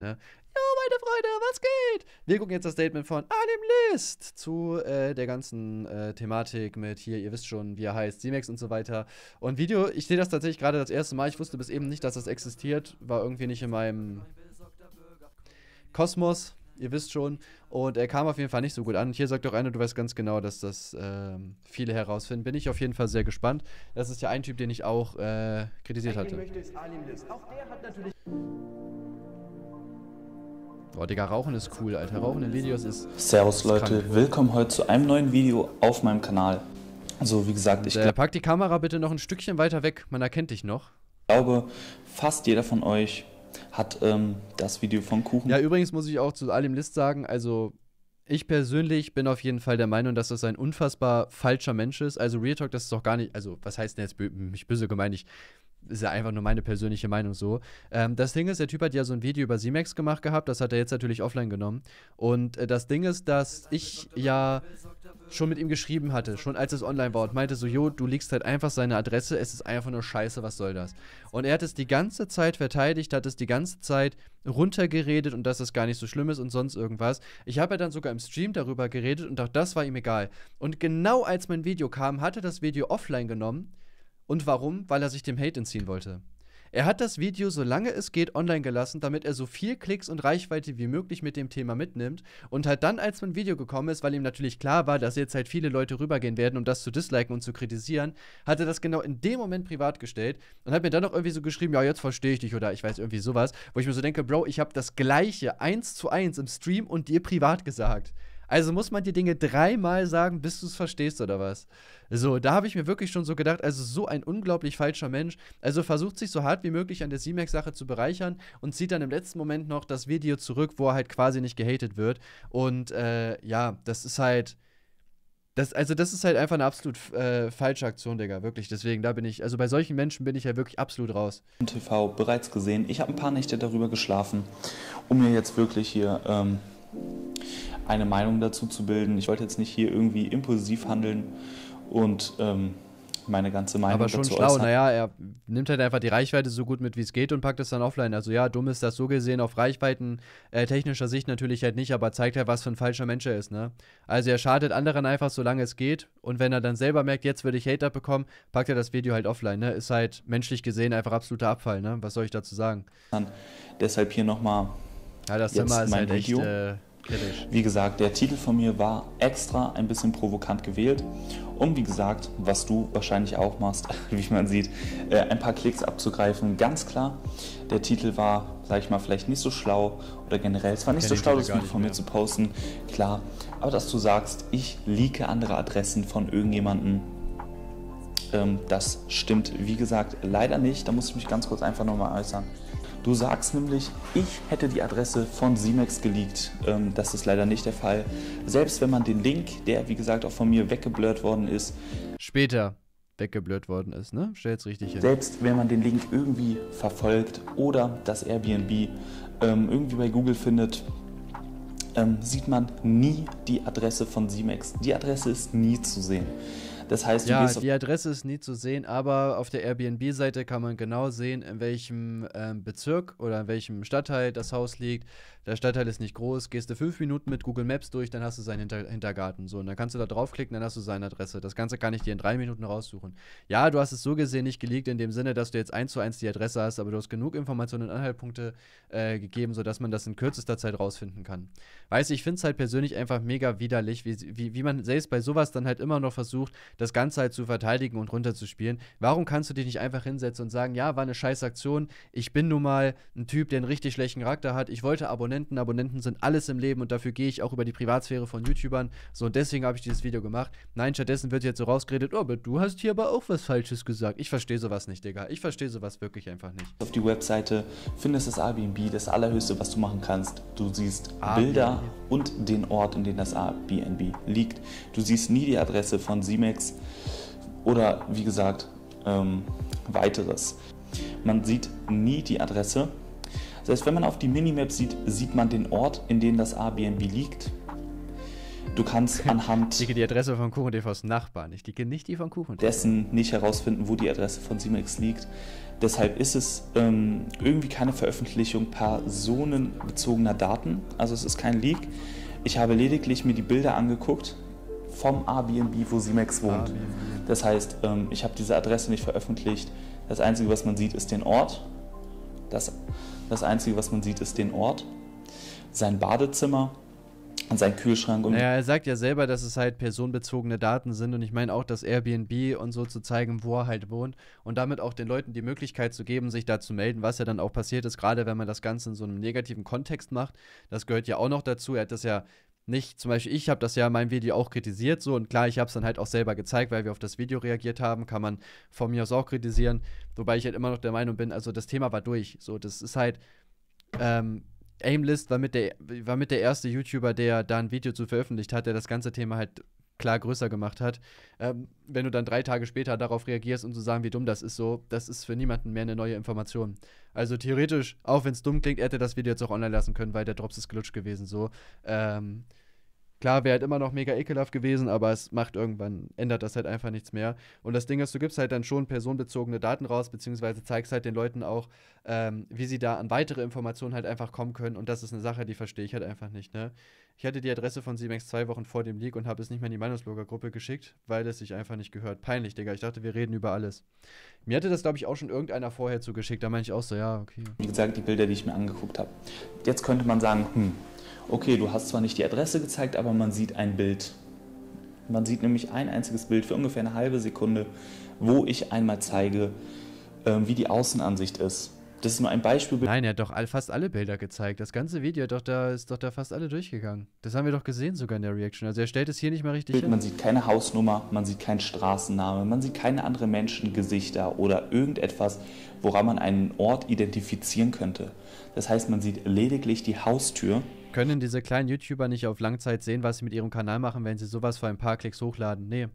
Ne? Jo, meine Freunde, was geht? Wir gucken jetzt das Statement von Anim List zu äh, der ganzen äh, Thematik mit hier, ihr wisst schon, wie er heißt, Simex und so weiter. Und Video, ich sehe das tatsächlich gerade das erste Mal. Ich wusste bis eben nicht, dass das existiert. War irgendwie nicht in meinem Kosmos, ihr wisst schon. Und er kam auf jeden Fall nicht so gut an. hier sagt auch einer, du weißt ganz genau, dass das ähm, viele herausfinden. Bin ich auf jeden Fall sehr gespannt. Das ist ja ein Typ, den ich auch äh, kritisiert hatte. Möchte, ist Alim List. Auch der hat natürlich. Boah, Digga, Rauchen ist cool, Alter. Rauchen in Videos ist. Servus, ist Leute. Krank. Willkommen heute zu einem neuen Video auf meinem Kanal. Also, wie gesagt, ich. Äh, pack die Kamera bitte noch ein Stückchen weiter weg. Man erkennt dich noch. Ich glaube, fast jeder von euch hat ähm, das Video von Kuchen. Ja, übrigens muss ich auch zu allem List sagen, also ich persönlich bin auf jeden Fall der Meinung, dass das ein unfassbar falscher Mensch ist. Also Real Talk, das ist doch gar nicht, also was heißt denn jetzt, mich böse gemeint, ich ist ja einfach nur meine persönliche Meinung so. Ähm, das Ding ist, der Typ hat ja so ein Video über Simex gemacht gehabt, das hat er jetzt natürlich offline genommen. Und äh, das Ding ist, dass ich ja schon mit ihm geschrieben hatte, schon als es online war und meinte so, jo, du liegst halt einfach seine Adresse, es ist einfach nur scheiße, was soll das? Und er hat es die ganze Zeit verteidigt, hat es die ganze Zeit runtergeredet und dass es gar nicht so schlimm ist und sonst irgendwas. Ich habe ja dann sogar im Stream darüber geredet und auch das war ihm egal. Und genau als mein Video kam, hatte das Video offline genommen und warum? Weil er sich dem Hate entziehen wollte. Er hat das Video, solange es geht, online gelassen, damit er so viel Klicks und Reichweite wie möglich mit dem Thema mitnimmt. Und halt dann, als mein Video gekommen ist, weil ihm natürlich klar war, dass jetzt halt viele Leute rübergehen werden, um das zu disliken und zu kritisieren, hat er das genau in dem Moment privat gestellt und hat mir dann noch irgendwie so geschrieben, ja, jetzt verstehe ich dich oder ich weiß irgendwie sowas, wo ich mir so denke, Bro, ich habe das gleiche eins zu eins im Stream und dir privat gesagt. Also muss man die Dinge dreimal sagen, bis du es verstehst oder was? So, da habe ich mir wirklich schon so gedacht, also so ein unglaublich falscher Mensch. Also versucht sich so hart wie möglich an der C-Max-Sache zu bereichern und zieht dann im letzten Moment noch das Video zurück, wo er halt quasi nicht gehatet wird. Und äh, ja, das ist halt. Das, also, das ist halt einfach eine absolut äh, falsche Aktion, Digga, wirklich. Deswegen, da bin ich, also bei solchen Menschen bin ich ja wirklich absolut raus. TV bereits gesehen. Ich habe ein paar Nächte darüber geschlafen, um mir jetzt wirklich hier ähm, eine Meinung dazu zu bilden. Ich wollte jetzt nicht hier irgendwie impulsiv handeln und ähm, meine ganze Meinung Aber schon dazu schlau, äußern. naja, er nimmt halt einfach die Reichweite so gut mit, wie es geht und packt es dann offline. Also ja, dumm ist das so gesehen auf Reichweiten äh, technischer Sicht natürlich halt nicht, aber zeigt halt, was für ein falscher Mensch er ist, ne? Also er schadet anderen einfach, solange es geht und wenn er dann selber merkt, jetzt würde ich Hate abbekommen, packt er das Video halt offline, ne? Ist halt menschlich gesehen einfach absoluter Abfall, ne? Was soll ich dazu sagen? Deshalb hier nochmal ja, das Thema ist mein halt Video. echt äh, kritisch. Wie gesagt, der Titel von mir war extra ein bisschen provokant gewählt, um wie gesagt, was du wahrscheinlich auch machst, wie man sieht, äh, ein paar Klicks abzugreifen. Ganz klar, der Titel war, sag ich mal, vielleicht nicht so schlau oder generell, es war nicht so schlau, das Video von mir zu posten, klar. Aber dass du sagst, ich leake andere Adressen von irgendjemandem, ähm, das stimmt, wie gesagt, leider nicht. Da muss ich mich ganz kurz einfach nochmal äußern. Du sagst nämlich, ich hätte die Adresse von Simex geleakt. Ähm, das ist leider nicht der Fall. Selbst wenn man den Link, der wie gesagt auch von mir weggeblurrt worden ist. Später weggeblurrt worden ist, ne? Stell's richtig hin. Selbst wenn man den Link irgendwie verfolgt oder das Airbnb ähm, irgendwie bei Google findet, ähm, sieht man nie die Adresse von Simex. Die Adresse ist nie zu sehen. Das heißt, du ja, die Adresse ist nie zu sehen, aber auf der Airbnb-Seite kann man genau sehen, in welchem ähm, Bezirk oder in welchem Stadtteil das Haus liegt. Der Stadtteil ist nicht groß. Gehst du fünf Minuten mit Google Maps durch, dann hast du seinen Hinter Hintergarten. So, und dann kannst du da draufklicken, dann hast du seine Adresse. Das Ganze kann ich dir in drei Minuten raussuchen. Ja, du hast es so gesehen nicht geleakt, in dem Sinne, dass du jetzt eins zu eins die Adresse hast, aber du hast genug Informationen und Anhaltspunkte äh, gegeben, sodass man das in kürzester Zeit rausfinden kann. Weißt du, ich finde es halt persönlich einfach mega widerlich, wie, wie, wie man selbst bei sowas dann halt immer noch versucht, das Ganze halt zu verteidigen und runterzuspielen. Warum kannst du dich nicht einfach hinsetzen und sagen, ja, war eine scheiß Aktion, ich bin nun mal ein Typ, der einen richtig schlechten Charakter hat, ich wollte Abonnenten, Abonnenten sind alles im Leben und dafür gehe ich auch über die Privatsphäre von YouTubern, so und deswegen habe ich dieses Video gemacht. Nein, stattdessen wird jetzt so rausgeredet, oh, aber du hast hier aber auch was Falsches gesagt. Ich verstehe sowas nicht, Digga. Ich verstehe sowas wirklich einfach nicht. Auf die Webseite findest das Airbnb, das allerhöchste, was du machen kannst. Du siehst Airbnb. Bilder und den Ort, in dem das Airbnb liegt. Du siehst nie die Adresse von Simex oder wie gesagt ähm, weiteres. Man sieht nie die Adresse. Selbst wenn man auf die Minimap sieht, sieht man den Ort, in dem das Airbnb liegt. Du kannst anhand. Ich die Adresse von Kuchen Nachbarn. Ich dicke nicht die von Kuchen. Dessen nicht herausfinden, wo die Adresse von Simex liegt. Deshalb ist es ähm, irgendwie keine Veröffentlichung personenbezogener Daten. Also es ist kein Leak. Ich habe lediglich mir die Bilder angeguckt vom Airbnb, wo Simex wohnt. Airbnb. Das heißt, ähm, ich habe diese Adresse nicht veröffentlicht. Das Einzige, was man sieht, ist den Ort. Das, das Einzige, was man sieht, ist den Ort, sein Badezimmer und sein Kühlschrank. Und naja, er sagt ja selber, dass es halt personenbezogene Daten sind und ich meine auch das Airbnb und so zu zeigen, wo er halt wohnt und damit auch den Leuten die Möglichkeit zu geben, sich da zu melden, was ja dann auch passiert ist, gerade wenn man das Ganze in so einem negativen Kontext macht. Das gehört ja auch noch dazu. Er hat das ja nicht, zum Beispiel ich habe das ja in meinem Video auch kritisiert, so und klar, ich habe es dann halt auch selber gezeigt, weil wir auf das Video reagiert haben, kann man von mir aus auch kritisieren, wobei ich halt immer noch der Meinung bin, also das Thema war durch, so das ist halt, ähm, Aimlist war mit, der, war mit der erste YouTuber, der da ein Video zu veröffentlicht hat, der das ganze Thema halt klar größer gemacht hat. Ähm, wenn du dann drei Tage später darauf reagierst, und zu sagen, wie dumm das ist, so, das ist für niemanden mehr eine neue Information. Also theoretisch, auch wenn es dumm klingt, hätte das Video jetzt auch online lassen können, weil der Drops ist gelutscht gewesen, so. Ähm, Klar, wäre halt immer noch mega ekelhaft gewesen, aber es macht irgendwann, ändert das halt einfach nichts mehr. Und das Ding ist, du gibst halt dann schon personenbezogene Daten raus, beziehungsweise zeigst halt den Leuten auch, ähm, wie sie da an weitere Informationen halt einfach kommen können. Und das ist eine Sache, die verstehe ich halt einfach nicht, ne? Ich hatte die Adresse von Siemens zwei Wochen vor dem Leak und habe es nicht mehr in die meinungsblogger geschickt, weil es sich einfach nicht gehört. Peinlich, Digga. Ich dachte, wir reden über alles. Mir hatte das, glaube ich, auch schon irgendeiner vorher zugeschickt. Da meine ich auch so, ja, okay. Wie gesagt, die Bilder, die ich mir angeguckt habe. Jetzt könnte man sagen, hm, okay, du hast zwar nicht die Adresse gezeigt, aber man sieht ein Bild. Man sieht nämlich ein einziges Bild für ungefähr eine halbe Sekunde, wo ich einmal zeige, ähm, wie die Außenansicht ist. Das ist nur ein Beispiel. Nein, er hat doch all, fast alle Bilder gezeigt. Das ganze Video doch da, ist doch da fast alle durchgegangen. Das haben wir doch gesehen sogar in der Reaction. Also er stellt es hier nicht mal richtig man hin. Man sieht keine Hausnummer, man sieht keinen Straßennamen, man sieht keine anderen Menschengesichter oder irgendetwas, woran man einen Ort identifizieren könnte. Das heißt, man sieht lediglich die Haustür können diese kleinen YouTuber nicht auf Langzeit sehen, was sie mit ihrem Kanal machen, wenn sie sowas vor ein paar Klicks hochladen. Nee.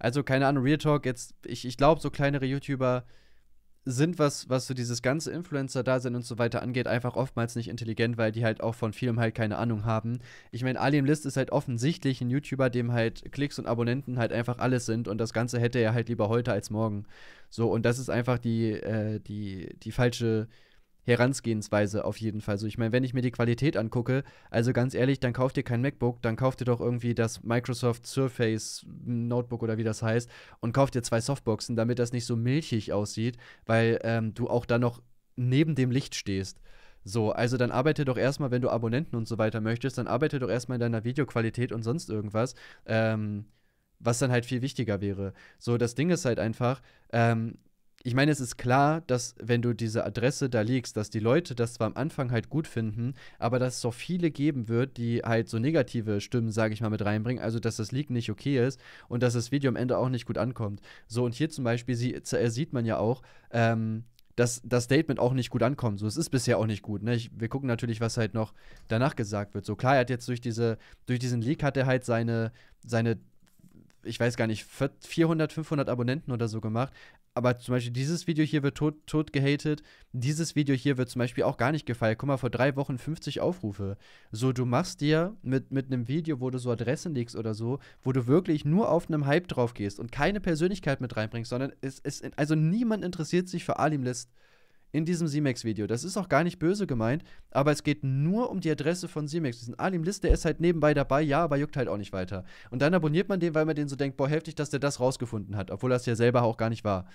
Also, keine Ahnung, Real Talk, jetzt, ich, ich glaube, so kleinere YouTuber sind, was, was so dieses ganze Influencer-Dasein und so weiter angeht, einfach oftmals nicht intelligent, weil die halt auch von vielem halt keine Ahnung haben. Ich meine, Alien List ist halt offensichtlich ein YouTuber, dem halt Klicks und Abonnenten halt einfach alles sind und das Ganze hätte er halt lieber heute als morgen. So, und das ist einfach die, äh, die, die falsche, äh, Herangehensweise auf jeden Fall. So, ich meine, wenn ich mir die Qualität angucke, also ganz ehrlich, dann kauft ihr kein MacBook, dann kauft ihr doch irgendwie das Microsoft Surface Notebook oder wie das heißt und kauft ihr zwei Softboxen, damit das nicht so milchig aussieht, weil ähm, du auch da noch neben dem Licht stehst. So, also dann arbeite doch erstmal, wenn du Abonnenten und so weiter möchtest, dann arbeite doch erstmal in deiner Videoqualität und sonst irgendwas, ähm, was dann halt viel wichtiger wäre. So, das Ding ist halt einfach, ähm, ich meine, es ist klar, dass wenn du diese Adresse da legst, dass die Leute das zwar am Anfang halt gut finden, aber dass es auch viele geben wird, die halt so negative Stimmen, sage ich mal, mit reinbringen. Also, dass das Leak nicht okay ist und dass das Video am Ende auch nicht gut ankommt. So, und hier zum Beispiel sie, äh, sieht man ja auch, ähm, dass das Statement auch nicht gut ankommt. So, es ist bisher auch nicht gut. Ne? Ich, wir gucken natürlich, was halt noch danach gesagt wird. So klar, er hat jetzt durch diese, durch diesen Leak hat er halt seine, seine ich weiß gar nicht, 400, 500 Abonnenten oder so gemacht. Aber zum Beispiel dieses Video hier wird tot, tot gehatet. Dieses Video hier wird zum Beispiel auch gar nicht gefallen. Guck mal, vor drei Wochen 50 Aufrufe. So, du machst dir mit, mit einem Video, wo du so Adressen legst oder so, wo du wirklich nur auf einem Hype drauf gehst und keine Persönlichkeit mit reinbringst, sondern es ist, also niemand interessiert sich für Alim List in diesem Simex-Video. Das ist auch gar nicht böse gemeint, aber es geht nur um die Adresse von Simex. Diesen Alim List, der ist halt nebenbei dabei, ja, aber juckt halt auch nicht weiter. Und dann abonniert man den, weil man den so denkt, boah, heftig, dass der das rausgefunden hat, obwohl das ja selber auch gar nicht war.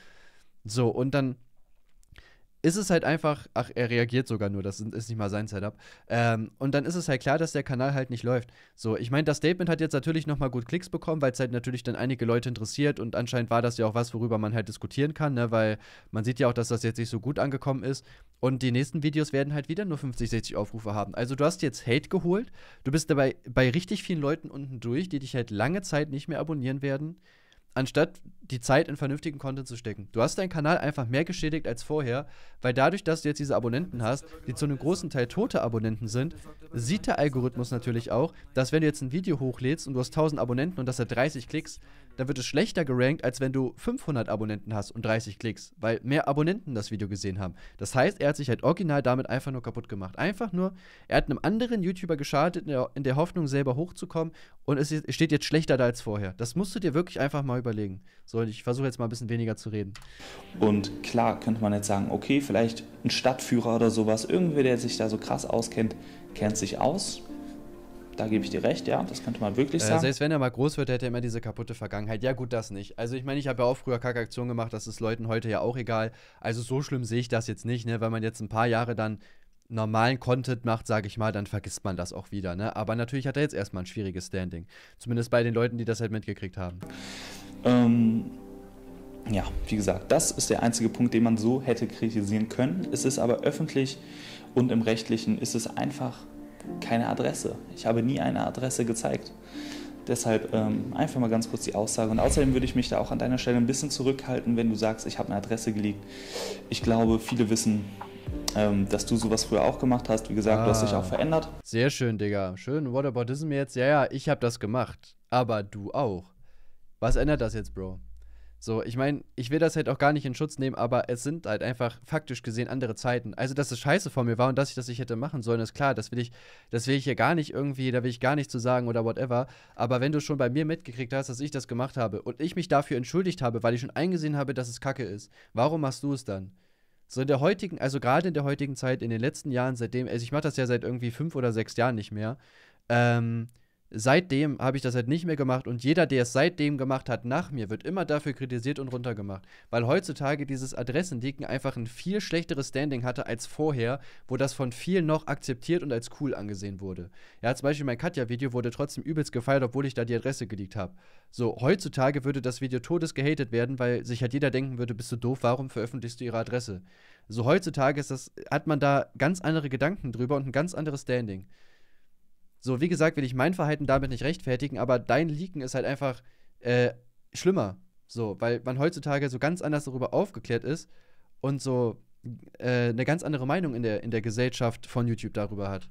So, und dann ist es halt einfach, ach, er reagiert sogar nur, das ist nicht mal sein Setup. Ähm, und dann ist es halt klar, dass der Kanal halt nicht läuft. So, ich meine, das Statement hat jetzt natürlich nochmal gut Klicks bekommen, weil es halt natürlich dann einige Leute interessiert und anscheinend war das ja auch was, worüber man halt diskutieren kann, ne? weil man sieht ja auch, dass das jetzt nicht so gut angekommen ist. Und die nächsten Videos werden halt wieder nur 50, 60 Aufrufe haben. Also du hast jetzt Hate geholt, du bist dabei bei richtig vielen Leuten unten durch, die dich halt lange Zeit nicht mehr abonnieren werden anstatt die Zeit in vernünftigen Content zu stecken. Du hast deinen Kanal einfach mehr geschädigt als vorher, weil dadurch, dass du jetzt diese Abonnenten hast, die zu einem großen Teil tote Abonnenten sind, sieht der Algorithmus natürlich auch, dass wenn du jetzt ein Video hochlädst und du hast 1000 Abonnenten und das hat 30 Klicks, dann wird es schlechter gerankt, als wenn du 500 Abonnenten hast und 30 Klicks, weil mehr Abonnenten das Video gesehen haben. Das heißt, er hat sich halt original damit einfach nur kaputt gemacht. Einfach nur, er hat einem anderen YouTuber geschadet, in der, Hoffnung, selber hochzukommen und es steht jetzt schlechter da als vorher. Das musst du dir wirklich einfach mal überlegen. So, ich versuche jetzt mal ein bisschen weniger zu reden. Und klar könnte man jetzt sagen, okay, vielleicht ein Stadtführer oder sowas, irgendwer, der sich da so krass auskennt, kennt sich aus da gebe ich dir recht, ja, das könnte man wirklich äh, sagen. Äh, selbst wenn er mal groß wird, hätte er immer diese kaputte Vergangenheit. Ja, gut, das nicht. Also, ich meine, ich habe ja auch früher Kackaktionen gemacht, das ist Leuten heute ja auch egal. Also, so schlimm sehe ich das jetzt nicht, ne? Wenn man jetzt ein paar Jahre dann normalen Content macht, sage ich mal, dann vergisst man das auch wieder, ne? Aber natürlich hat er jetzt erstmal ein schwieriges Standing. Zumindest bei den Leuten, die das halt mitgekriegt haben. Ähm ja, wie gesagt, das ist der einzige Punkt, den man so hätte kritisieren können. Es ist aber öffentlich und im rechtlichen ist es einfach keine Adresse. Ich habe nie eine Adresse gezeigt. Deshalb ähm, einfach mal ganz kurz die Aussage. Und außerdem würde ich mich da auch an deiner Stelle ein bisschen zurückhalten, wenn du sagst, ich habe eine Adresse gelegt. Ich glaube, viele wissen, ähm, dass du sowas früher auch gemacht hast. Wie gesagt, ah. du hast dich ah. auch verändert. Sehr schön, Digga. Schön, what about this jetzt? Ja, ja, ich habe das gemacht. Aber du auch. Was ändert das jetzt, Bro? So, ich meine, ich will das halt auch gar nicht in Schutz nehmen, aber es sind halt einfach faktisch gesehen andere Zeiten. Also, dass es scheiße von mir war und dass ich das nicht hätte machen sollen, ist klar. Das will ich, das will ich hier gar nicht irgendwie, da will ich gar nichts zu sagen oder whatever. Aber wenn du schon bei mir mitgekriegt hast, dass ich das gemacht habe und ich mich dafür entschuldigt habe, weil ich schon eingesehen habe, dass es Kacke ist, warum machst du es dann? So in der heutigen, also gerade in der heutigen Zeit, in den letzten Jahren, seitdem, also ich mache das ja seit irgendwie fünf oder sechs Jahren nicht mehr, ähm, seitdem habe ich das halt nicht mehr gemacht und jeder, der es seitdem gemacht hat, nach mir, wird immer dafür kritisiert und runtergemacht. Weil heutzutage dieses Adressenleaken einfach ein viel schlechteres Standing hatte als vorher, wo das von vielen noch akzeptiert und als cool angesehen wurde. Ja, zum Beispiel mein Katja-Video wurde trotzdem übelst gefeiert, obwohl ich da die Adresse geleakt habe. So, heutzutage würde das Video todes gehatet werden, weil sich halt jeder denken würde, bist du doof, warum veröffentlichst du ihre Adresse? So, heutzutage ist das, hat man da ganz andere Gedanken drüber und ein ganz anderes Standing. So, wie gesagt, will ich mein Verhalten damit nicht rechtfertigen, aber dein Leaken ist halt einfach äh, schlimmer. So, weil man heutzutage so ganz anders darüber aufgeklärt ist und so äh, eine ganz andere Meinung in der, in der Gesellschaft von YouTube darüber hat.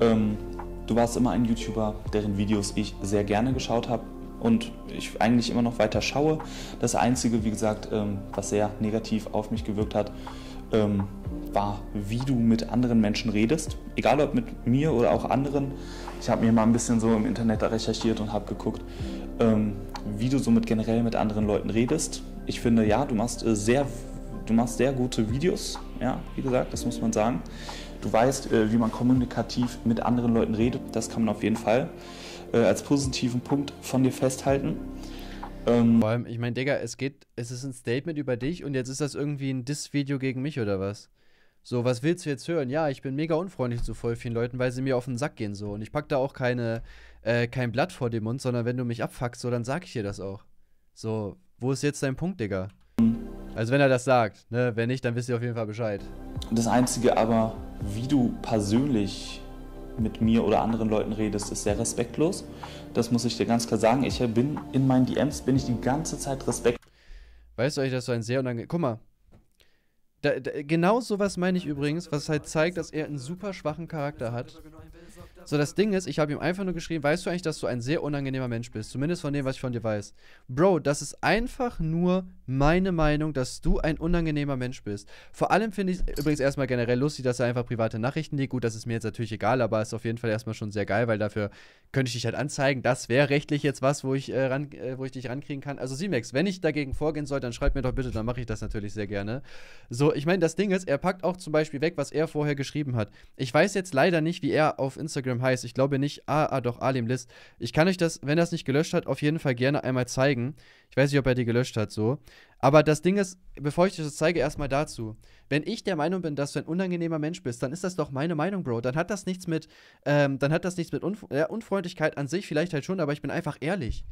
Ähm, du warst immer ein YouTuber, deren Videos ich sehr gerne geschaut habe und ich eigentlich immer noch weiter schaue. Das Einzige, wie gesagt, ähm, was sehr negativ auf mich gewirkt hat, ähm, war, wie du mit anderen Menschen redest. Egal ob mit mir oder auch anderen. Ich habe mir mal ein bisschen so im Internet da recherchiert und habe geguckt, ähm, wie du somit generell mit anderen Leuten redest. Ich finde, ja, du machst äh, sehr, du machst sehr gute Videos. Ja, wie gesagt, das muss man sagen. Du weißt, äh, wie man kommunikativ mit anderen Leuten redet. Das kann man auf jeden Fall äh, als positiven Punkt von dir festhalten. Ähm, Vor allem, ich meine, Digga, es geht, es ist ein Statement über dich und jetzt ist das irgendwie ein Diss-Video gegen mich oder was? So, was willst du jetzt hören? Ja, ich bin mega unfreundlich zu voll vielen Leuten, weil sie mir auf den Sack gehen so. Und ich pack da auch keine, äh, kein Blatt vor den Mund, sondern wenn du mich abfuckst, so, dann sag ich dir das auch. So, wo ist jetzt dein Punkt, Digga? Also wenn er das sagt, ne? Wenn nicht, dann wisst ihr auf jeden Fall Bescheid. Das Einzige aber, wie du persönlich mit mir oder anderen Leuten redest, ist sehr respektlos. Das muss ich dir ganz klar sagen. Ich bin in meinen DMs, bin ich die ganze Zeit respektlos. Weißt du euch, das ist ein sehr unangenehmer. Guck mal, da, da, genau sowas meine ich übrigens, was halt zeigt, dass er einen super schwachen Charakter hat. So, das Ding ist, ich habe ihm einfach nur geschrieben, weißt du eigentlich, dass du ein sehr unangenehmer Mensch bist? Zumindest von dem, was ich von dir weiß. Bro, das ist einfach nur meine Meinung, dass du ein unangenehmer Mensch bist. Vor allem finde ich es übrigens erstmal generell lustig, dass er einfach private Nachrichten legt. Gut, das ist mir jetzt natürlich egal, aber ist auf jeden Fall erstmal schon sehr geil, weil dafür könnte ich dich halt anzeigen. Das wäre rechtlich jetzt was, wo ich, äh, ran, äh, wo ich dich rankriegen kann. Also, Simex, wenn ich dagegen vorgehen soll, dann schreib mir doch bitte, dann mache ich das natürlich sehr gerne. So, ich meine, das Ding ist, er packt auch zum Beispiel weg, was er vorher geschrieben hat. Ich weiß jetzt leider nicht, wie er auf Instagram Instagram heißt. Ich glaube nicht, ah, ah doch, Alim List. Ich kann euch das, wenn er es nicht gelöscht hat, auf jeden Fall gerne einmal zeigen. Ich weiß nicht, ob er die gelöscht hat, so. Aber das Ding ist, bevor ich euch das zeige, erstmal dazu. Wenn ich der Meinung bin, dass du ein unangenehmer Mensch bist, dann ist das doch meine Meinung, Bro. Dann hat das nichts mit, ähm, dann hat das nichts mit Unf ja, Unfreundlichkeit an sich, vielleicht halt schon, aber ich bin einfach ehrlich.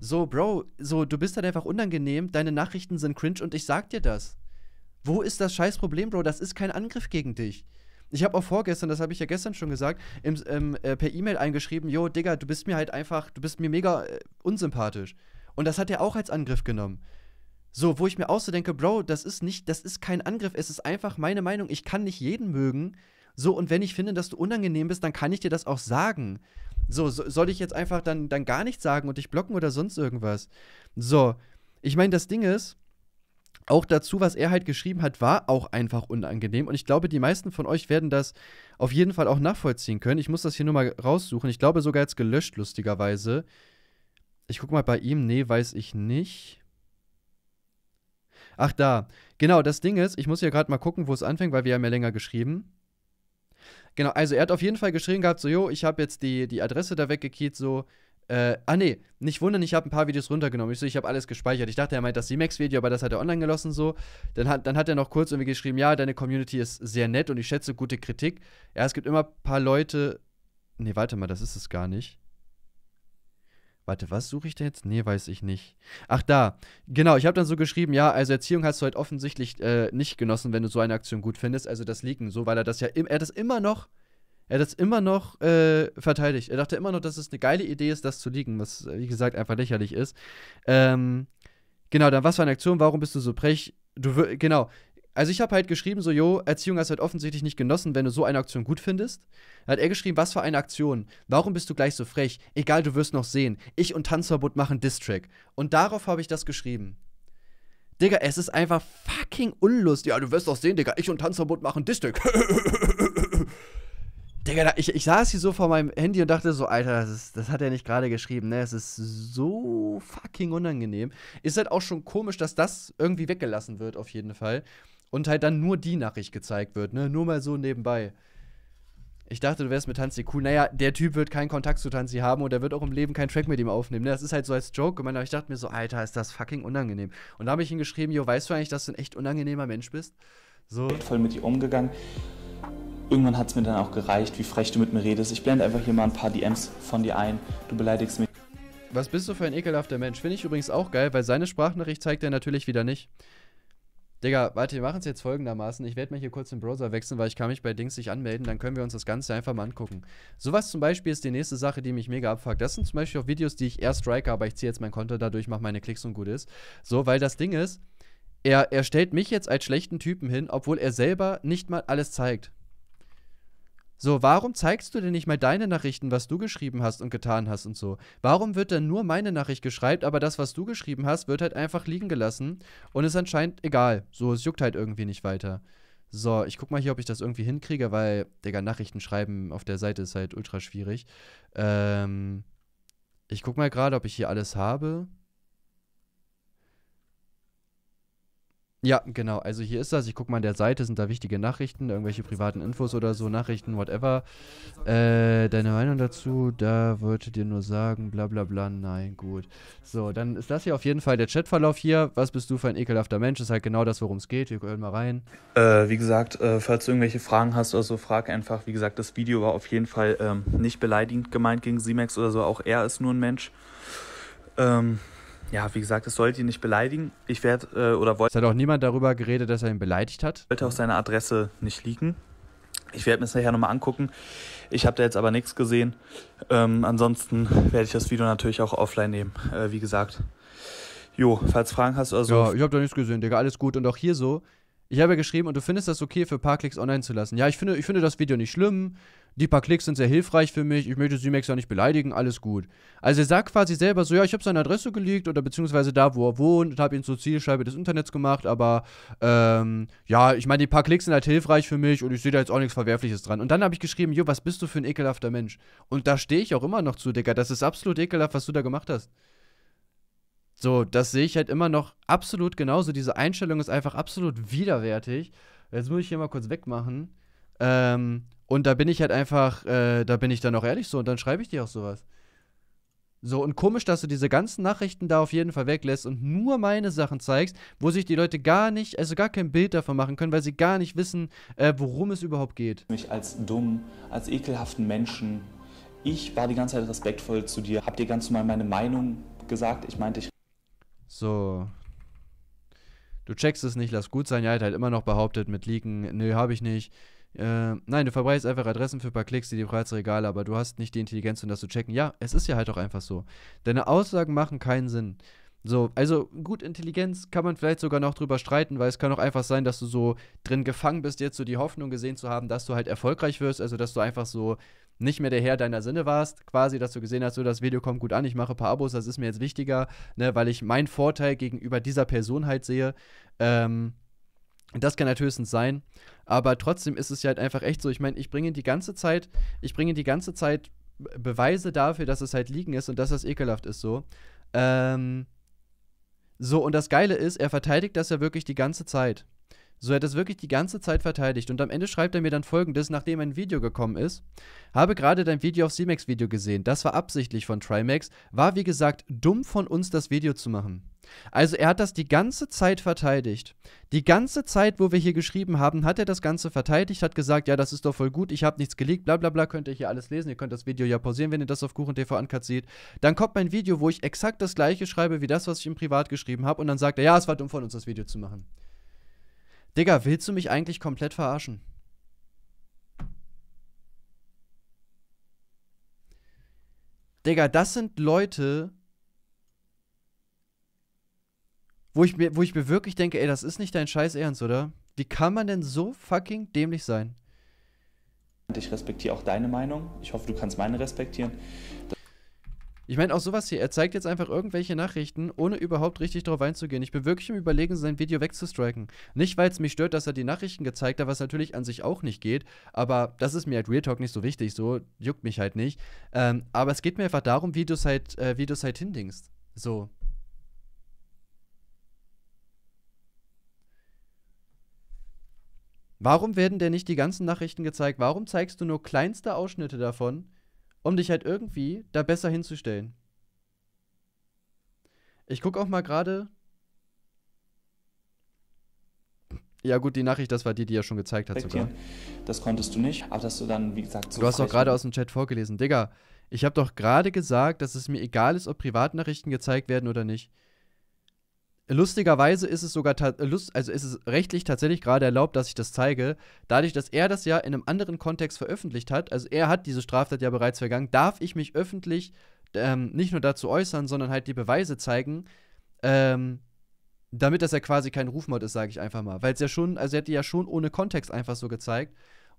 So, Bro, so, du bist halt einfach unangenehm, deine Nachrichten sind cringe und ich sag dir das. Wo ist das scheiß Problem, Bro? Das ist kein Angriff gegen dich. Ich habe auch vorgestern, das habe ich ja gestern schon gesagt, im, ähm, äh, per E-Mail eingeschrieben, jo, Digga, du bist mir halt einfach, du bist mir mega äh, unsympathisch. Und das hat er auch als Angriff genommen. So, wo ich mir auch so denke, Bro, das ist nicht, das ist kein Angriff, es ist einfach meine Meinung, ich kann nicht jeden mögen. So, und wenn ich finde, dass du unangenehm bist, dann kann ich dir das auch sagen. So, so soll ich jetzt einfach dann, dann gar nichts sagen und dich blocken oder sonst irgendwas? So, ich meine, das Ding ist, auch dazu, was er halt geschrieben hat, war auch einfach unangenehm. Und ich glaube, die meisten von euch werden das auf jeden Fall auch nachvollziehen können. Ich muss das hier nur mal raussuchen. Ich glaube sogar jetzt gelöscht, lustigerweise. Ich guck mal bei ihm. Nee, weiß ich nicht. Ach, da. Genau, das Ding ist, ich muss hier gerade mal gucken, wo es anfängt, weil wir haben ja länger geschrieben. Genau, also er hat auf jeden Fall geschrieben gehabt, so, jo, ich habe jetzt die, die Adresse da weggekiet, so, äh, ah nee, nicht wundern, ich habe ein paar Videos runtergenommen. Ich, so, ich habe alles gespeichert. Ich dachte, er meint das c max video aber das hat er online gelassen so. Dann hat, dann hat er noch kurz irgendwie geschrieben, ja, deine Community ist sehr nett und ich schätze gute Kritik. Ja, es gibt immer ein paar Leute. Nee, warte mal, das ist es gar nicht. Warte, was suche ich da jetzt? Nee, weiß ich nicht. Ach da, genau, ich habe dann so geschrieben, ja, also Erziehung hast du halt offensichtlich äh, nicht genossen, wenn du so eine Aktion gut findest. Also das Liegen so, weil er das ja, er das immer noch er hat das immer noch äh, verteidigt. Er dachte immer noch, dass es eine geile Idee ist, das zu liegen, was, äh, wie gesagt, einfach lächerlich ist. Ähm, genau, dann was für eine Aktion, warum bist du so frech? Du, genau, also ich habe halt geschrieben, so, jo, Erziehung hast du halt offensichtlich nicht genossen, wenn du so eine Aktion gut findest. Dann hat er geschrieben, was für eine Aktion? Warum bist du gleich so frech? Egal, du wirst noch sehen. Ich und Tanzverbot machen Distrack. Und darauf habe ich das geschrieben. Digga, es ist einfach fucking unlustig. Ja, du wirst doch sehen, Digga, ich und Tanzverbot machen Distrack. Digga, ich, ich saß hier so vor meinem Handy und dachte so, Alter, das, ist, das hat er nicht gerade geschrieben, ne? Es ist so fucking unangenehm. Ist halt auch schon komisch, dass das irgendwie weggelassen wird, auf jeden Fall. Und halt dann nur die Nachricht gezeigt wird, ne? Nur mal so nebenbei. Ich dachte, du wärst mit Tanzi cool. Naja, der Typ wird keinen Kontakt zu Tanzi haben und er wird auch im Leben keinen Track mit ihm aufnehmen. Ne? Das ist halt so als Joke gemeint, aber ich dachte mir so, Alter, ist das fucking unangenehm. Und da habe ich ihm geschrieben, Jo, weißt du eigentlich, dass du ein echt unangenehmer Mensch bist? So. Voll mit dir umgegangen irgendwann hat es mir dann auch gereicht, wie frech du mit mir redest. Ich blende einfach hier mal ein paar DMs von dir ein. Du beleidigst mich. Was bist du für ein ekelhafter Mensch? Finde ich übrigens auch geil, weil seine Sprachnachricht zeigt er natürlich wieder nicht. Digga, warte, wir machen es jetzt folgendermaßen. Ich werde mal hier kurz den Browser wechseln, weil ich kann mich bei Dings nicht anmelden. Dann können wir uns das Ganze einfach mal angucken. Sowas zum Beispiel ist die nächste Sache, die mich mega abfuckt. Das sind zum Beispiel auch Videos, die ich eher strike, aber ich ziehe jetzt mein Konto dadurch, mache meine Klicks und gut ist. So, weil das Ding ist, er, er stellt mich jetzt als schlechten Typen hin, obwohl er selber nicht mal alles zeigt. So, warum zeigst du denn nicht mal deine Nachrichten, was du geschrieben hast und getan hast und so? Warum wird dann nur meine Nachricht geschreibt, aber das, was du geschrieben hast, wird halt einfach liegen gelassen und ist anscheinend egal. So, es juckt halt irgendwie nicht weiter. So, ich guck mal hier, ob ich das irgendwie hinkriege, weil, Digga, Nachrichten schreiben auf der Seite ist halt ultra schwierig. Ähm, ich guck mal gerade, ob ich hier alles habe. Ja, genau. Also hier ist das. Ich gucke mal an der Seite, sind da wichtige Nachrichten, irgendwelche privaten Infos oder so, Nachrichten, whatever. Äh, deine Meinung dazu, da wollte dir nur sagen, bla bla bla, nein, gut. So, dann ist das hier auf jeden Fall der Chatverlauf hier. Was bist du für ein ekelhafter Mensch? Ist halt genau das, worum es geht. Wir hören mal rein. Äh, wie gesagt, äh, falls du irgendwelche Fragen hast oder so, frag einfach. Wie gesagt, das Video war auf jeden Fall ähm, nicht beleidigend gemeint gegen Simax oder so. Auch er ist nur ein Mensch. Ähm, ja, wie gesagt, es sollte ihn nicht beleidigen. Ich werde äh, oder wollte. Es hat auch niemand darüber geredet, dass er ihn beleidigt hat. Sollte auch seine Adresse nicht liegen. Ich werde mir das nachher nochmal angucken. Ich habe da jetzt aber nichts gesehen. Ähm, ansonsten werde ich das Video natürlich auch offline nehmen, äh, wie gesagt. Jo, falls Fragen hast oder so. Also ja, ich habe da nichts gesehen, Digga. Alles gut. Und auch hier so, ich habe ja geschrieben, und du findest das okay, für ein paar Klicks online zu lassen. Ja, ich finde, ich finde das Video nicht schlimm. Die paar Klicks sind sehr hilfreich für mich. Ich möchte Symex ja nicht beleidigen. Alles gut. Also er sagt quasi selber so, ja, ich habe seine Adresse gelegt oder beziehungsweise da, wo er wohnt und habe ihn zur Zielscheibe des Internets gemacht. Aber ähm, ja, ich meine, die paar Klicks sind halt hilfreich für mich und ich sehe da jetzt auch nichts Verwerfliches dran. Und dann habe ich geschrieben, jo, was bist du für ein ekelhafter Mensch? Und da stehe ich auch immer noch zu, Digga. Das ist absolut ekelhaft, was du da gemacht hast. So, das sehe ich halt immer noch absolut genauso. Diese Einstellung ist einfach absolut widerwärtig. Jetzt muss ich hier mal kurz wegmachen. Ähm, und da bin ich halt einfach, äh, da bin ich dann auch ehrlich so und dann schreibe ich dir auch sowas. So, und komisch, dass du diese ganzen Nachrichten da auf jeden Fall weglässt und nur meine Sachen zeigst, wo sich die Leute gar nicht, also gar kein Bild davon machen können, weil sie gar nicht wissen, äh, worum es überhaupt geht. Mich als dumm, als ekelhaften Menschen. Ich war die ganze Zeit respektvoll zu dir, hab dir ganz normal meine Meinung gesagt. Ich meinte, ich so. Du checkst es nicht, lass gut sein. Ja, er hat halt immer noch behauptet mit Leaken, nö, habe ich nicht. Äh, nein, du verbreitest einfach Adressen für ein paar Klicks, die dir bereits regal, aber du hast nicht die Intelligenz, um das zu checken. Ja, es ist ja halt auch einfach so. Deine Aussagen machen keinen Sinn. So, also gut, Intelligenz kann man vielleicht sogar noch drüber streiten, weil es kann auch einfach sein, dass du so drin gefangen bist, jetzt so die Hoffnung gesehen zu haben, dass du halt erfolgreich wirst, also dass du einfach so nicht mehr der Herr deiner Sinne warst, quasi, dass du gesehen hast, so das Video kommt gut an, ich mache ein paar Abos, das ist mir jetzt wichtiger, ne, weil ich meinen Vorteil gegenüber dieser Person halt sehe. Ähm, das kann halt höchstens sein, aber trotzdem ist es ja halt einfach echt so. Ich meine, ich bringe die ganze Zeit, ich bringe die ganze Zeit Beweise dafür, dass es halt liegen ist und dass das ekelhaft ist so. Ähm, so, und das Geile ist, er verteidigt das ja wirklich die ganze Zeit. So er hat es wirklich die ganze Zeit verteidigt. Und am Ende schreibt er mir dann folgendes, nachdem ein Video gekommen ist. Habe gerade dein Video auf CMAX Video gesehen. Das war absichtlich von Trimax. War wie gesagt dumm von uns, das Video zu machen. Also er hat das die ganze Zeit verteidigt. Die ganze Zeit, wo wir hier geschrieben haben, hat er das Ganze verteidigt, hat gesagt, ja, das ist doch voll gut, ich habe nichts gelegt, bla bla bla, könnt ihr hier alles lesen, ihr könnt das Video ja pausieren, wenn ihr das auf Kuchen TV Uncut seht. Dann kommt mein Video, wo ich exakt das gleiche schreibe wie das, was ich im Privat geschrieben habe und dann sagt er, ja, es war dumm von uns, das Video zu machen. Digga, willst du mich eigentlich komplett verarschen? Digga, das sind Leute, wo ich, mir, wo ich mir wirklich denke, ey, das ist nicht dein Scheiß Ernst, oder? Wie kann man denn so fucking dämlich sein? Ich respektiere auch deine Meinung. Ich hoffe, du kannst meine respektieren. Ich meine, auch sowas hier. Er zeigt jetzt einfach irgendwelche Nachrichten, ohne überhaupt richtig drauf einzugehen. Ich bin wirklich im Überlegen, sein Video wegzustriken. Nicht, weil es mich stört, dass er die Nachrichten gezeigt hat, was natürlich an sich auch nicht geht. Aber das ist mir halt Real Talk nicht so wichtig. So juckt mich halt nicht. Ähm, aber es geht mir einfach darum, wie du es halt, äh, halt hindingst. So. Warum werden denn nicht die ganzen Nachrichten gezeigt? Warum zeigst du nur kleinste Ausschnitte davon? um dich halt irgendwie da besser hinzustellen. Ich gucke auch mal gerade. Ja gut, die Nachricht, das war die, die er schon gezeigt hat sogar. Das konntest du nicht, aber dass du dann, wie gesagt, so Du hast doch gerade aus dem Chat vorgelesen. Digga, ich habe doch gerade gesagt, dass es mir egal ist, ob Privatnachrichten gezeigt werden oder nicht lustigerweise ist es sogar äh, also ist es rechtlich tatsächlich gerade erlaubt, dass ich das zeige, dadurch, dass er das ja in einem anderen Kontext veröffentlicht hat. Also er hat diese Straftat ja bereits vergangen. Darf ich mich öffentlich ähm, nicht nur dazu äußern, sondern halt die Beweise zeigen, ähm, damit das ja quasi kein Rufmord ist, sage ich einfach mal, weil es ja schon, also er hat die ja schon ohne Kontext einfach so gezeigt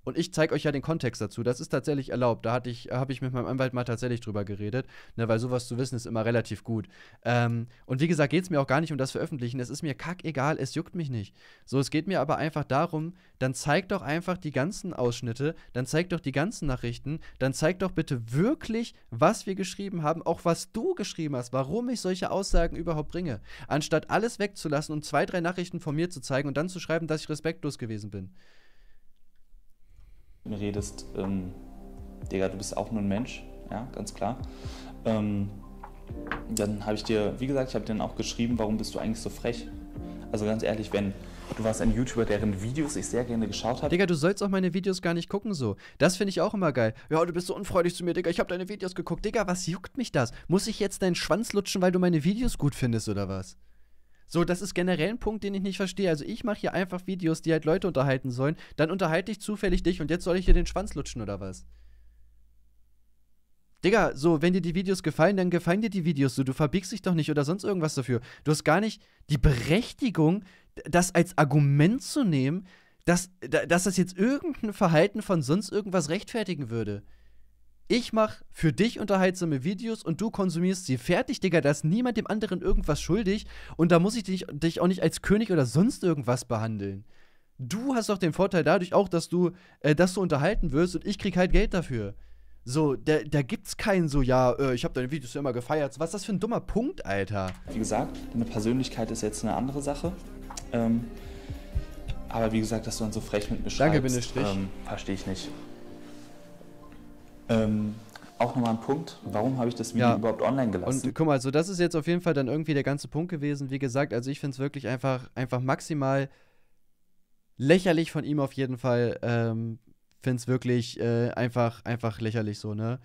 und ich zeige euch ja den Kontext dazu. Das ist tatsächlich erlaubt. Da ich, habe ich mit meinem Anwalt mal tatsächlich drüber geredet, ne, weil sowas zu wissen ist immer relativ gut. Ähm, und wie gesagt, geht es mir auch gar nicht um das Veröffentlichen. Es ist mir kackegal, es juckt mich nicht. So, es geht mir aber einfach darum, dann zeigt doch einfach die ganzen Ausschnitte, dann zeigt doch die ganzen Nachrichten, dann zeigt doch bitte wirklich, was wir geschrieben haben, auch was du geschrieben hast, warum ich solche Aussagen überhaupt bringe. Anstatt alles wegzulassen und zwei, drei Nachrichten von mir zu zeigen und dann zu schreiben, dass ich respektlos gewesen bin redest, ähm, Digga, du bist auch nur ein Mensch, ja, ganz klar. Ähm, dann habe ich dir, wie gesagt, ich habe dir dann auch geschrieben, warum bist du eigentlich so frech? Also ganz ehrlich, wenn du warst ein YouTuber, deren Videos ich sehr gerne geschaut habe. Digga, du sollst auch meine Videos gar nicht gucken so. Das finde ich auch immer geil. Ja, du bist so unfreundlich zu mir, Digga, ich habe deine Videos geguckt. Digga, was juckt mich das? Muss ich jetzt deinen Schwanz lutschen, weil du meine Videos gut findest oder was? So, das ist generell ein Punkt, den ich nicht verstehe. Also ich mache hier einfach Videos, die halt Leute unterhalten sollen. Dann unterhalte ich zufällig dich und jetzt soll ich dir den Schwanz lutschen oder was? Digga, so, wenn dir die Videos gefallen, dann gefallen dir die Videos so. Du verbiegst dich doch nicht oder sonst irgendwas dafür. Du hast gar nicht die Berechtigung, das als Argument zu nehmen, dass, dass das jetzt irgendein Verhalten von sonst irgendwas rechtfertigen würde ich mache für dich unterhaltsame Videos und du konsumierst sie. Fertig, Digga, da ist niemand dem anderen irgendwas schuldig und da muss ich dich, dich auch nicht als König oder sonst irgendwas behandeln. Du hast doch den Vorteil dadurch auch, dass du, äh, dass du unterhalten wirst und ich krieg halt Geld dafür. So, da, da gibt's keinen so, ja, äh, ich habe deine Videos immer gefeiert. Was ist das für ein dummer Punkt, Alter? Wie gesagt, deine Persönlichkeit ist jetzt eine andere Sache. Ähm, aber wie gesagt, dass du dann so frech mit mir schreibst, Danke, bin ähm, verstehe ich nicht. Ähm, auch nochmal ein Punkt, warum habe ich das Video ja. überhaupt online gelassen? Und guck mal, so also das ist jetzt auf jeden Fall dann irgendwie der ganze Punkt gewesen. Wie gesagt, also ich finde es wirklich einfach, einfach maximal lächerlich von ihm auf jeden Fall. Ähm, finde es wirklich äh, einfach, einfach lächerlich so, ne?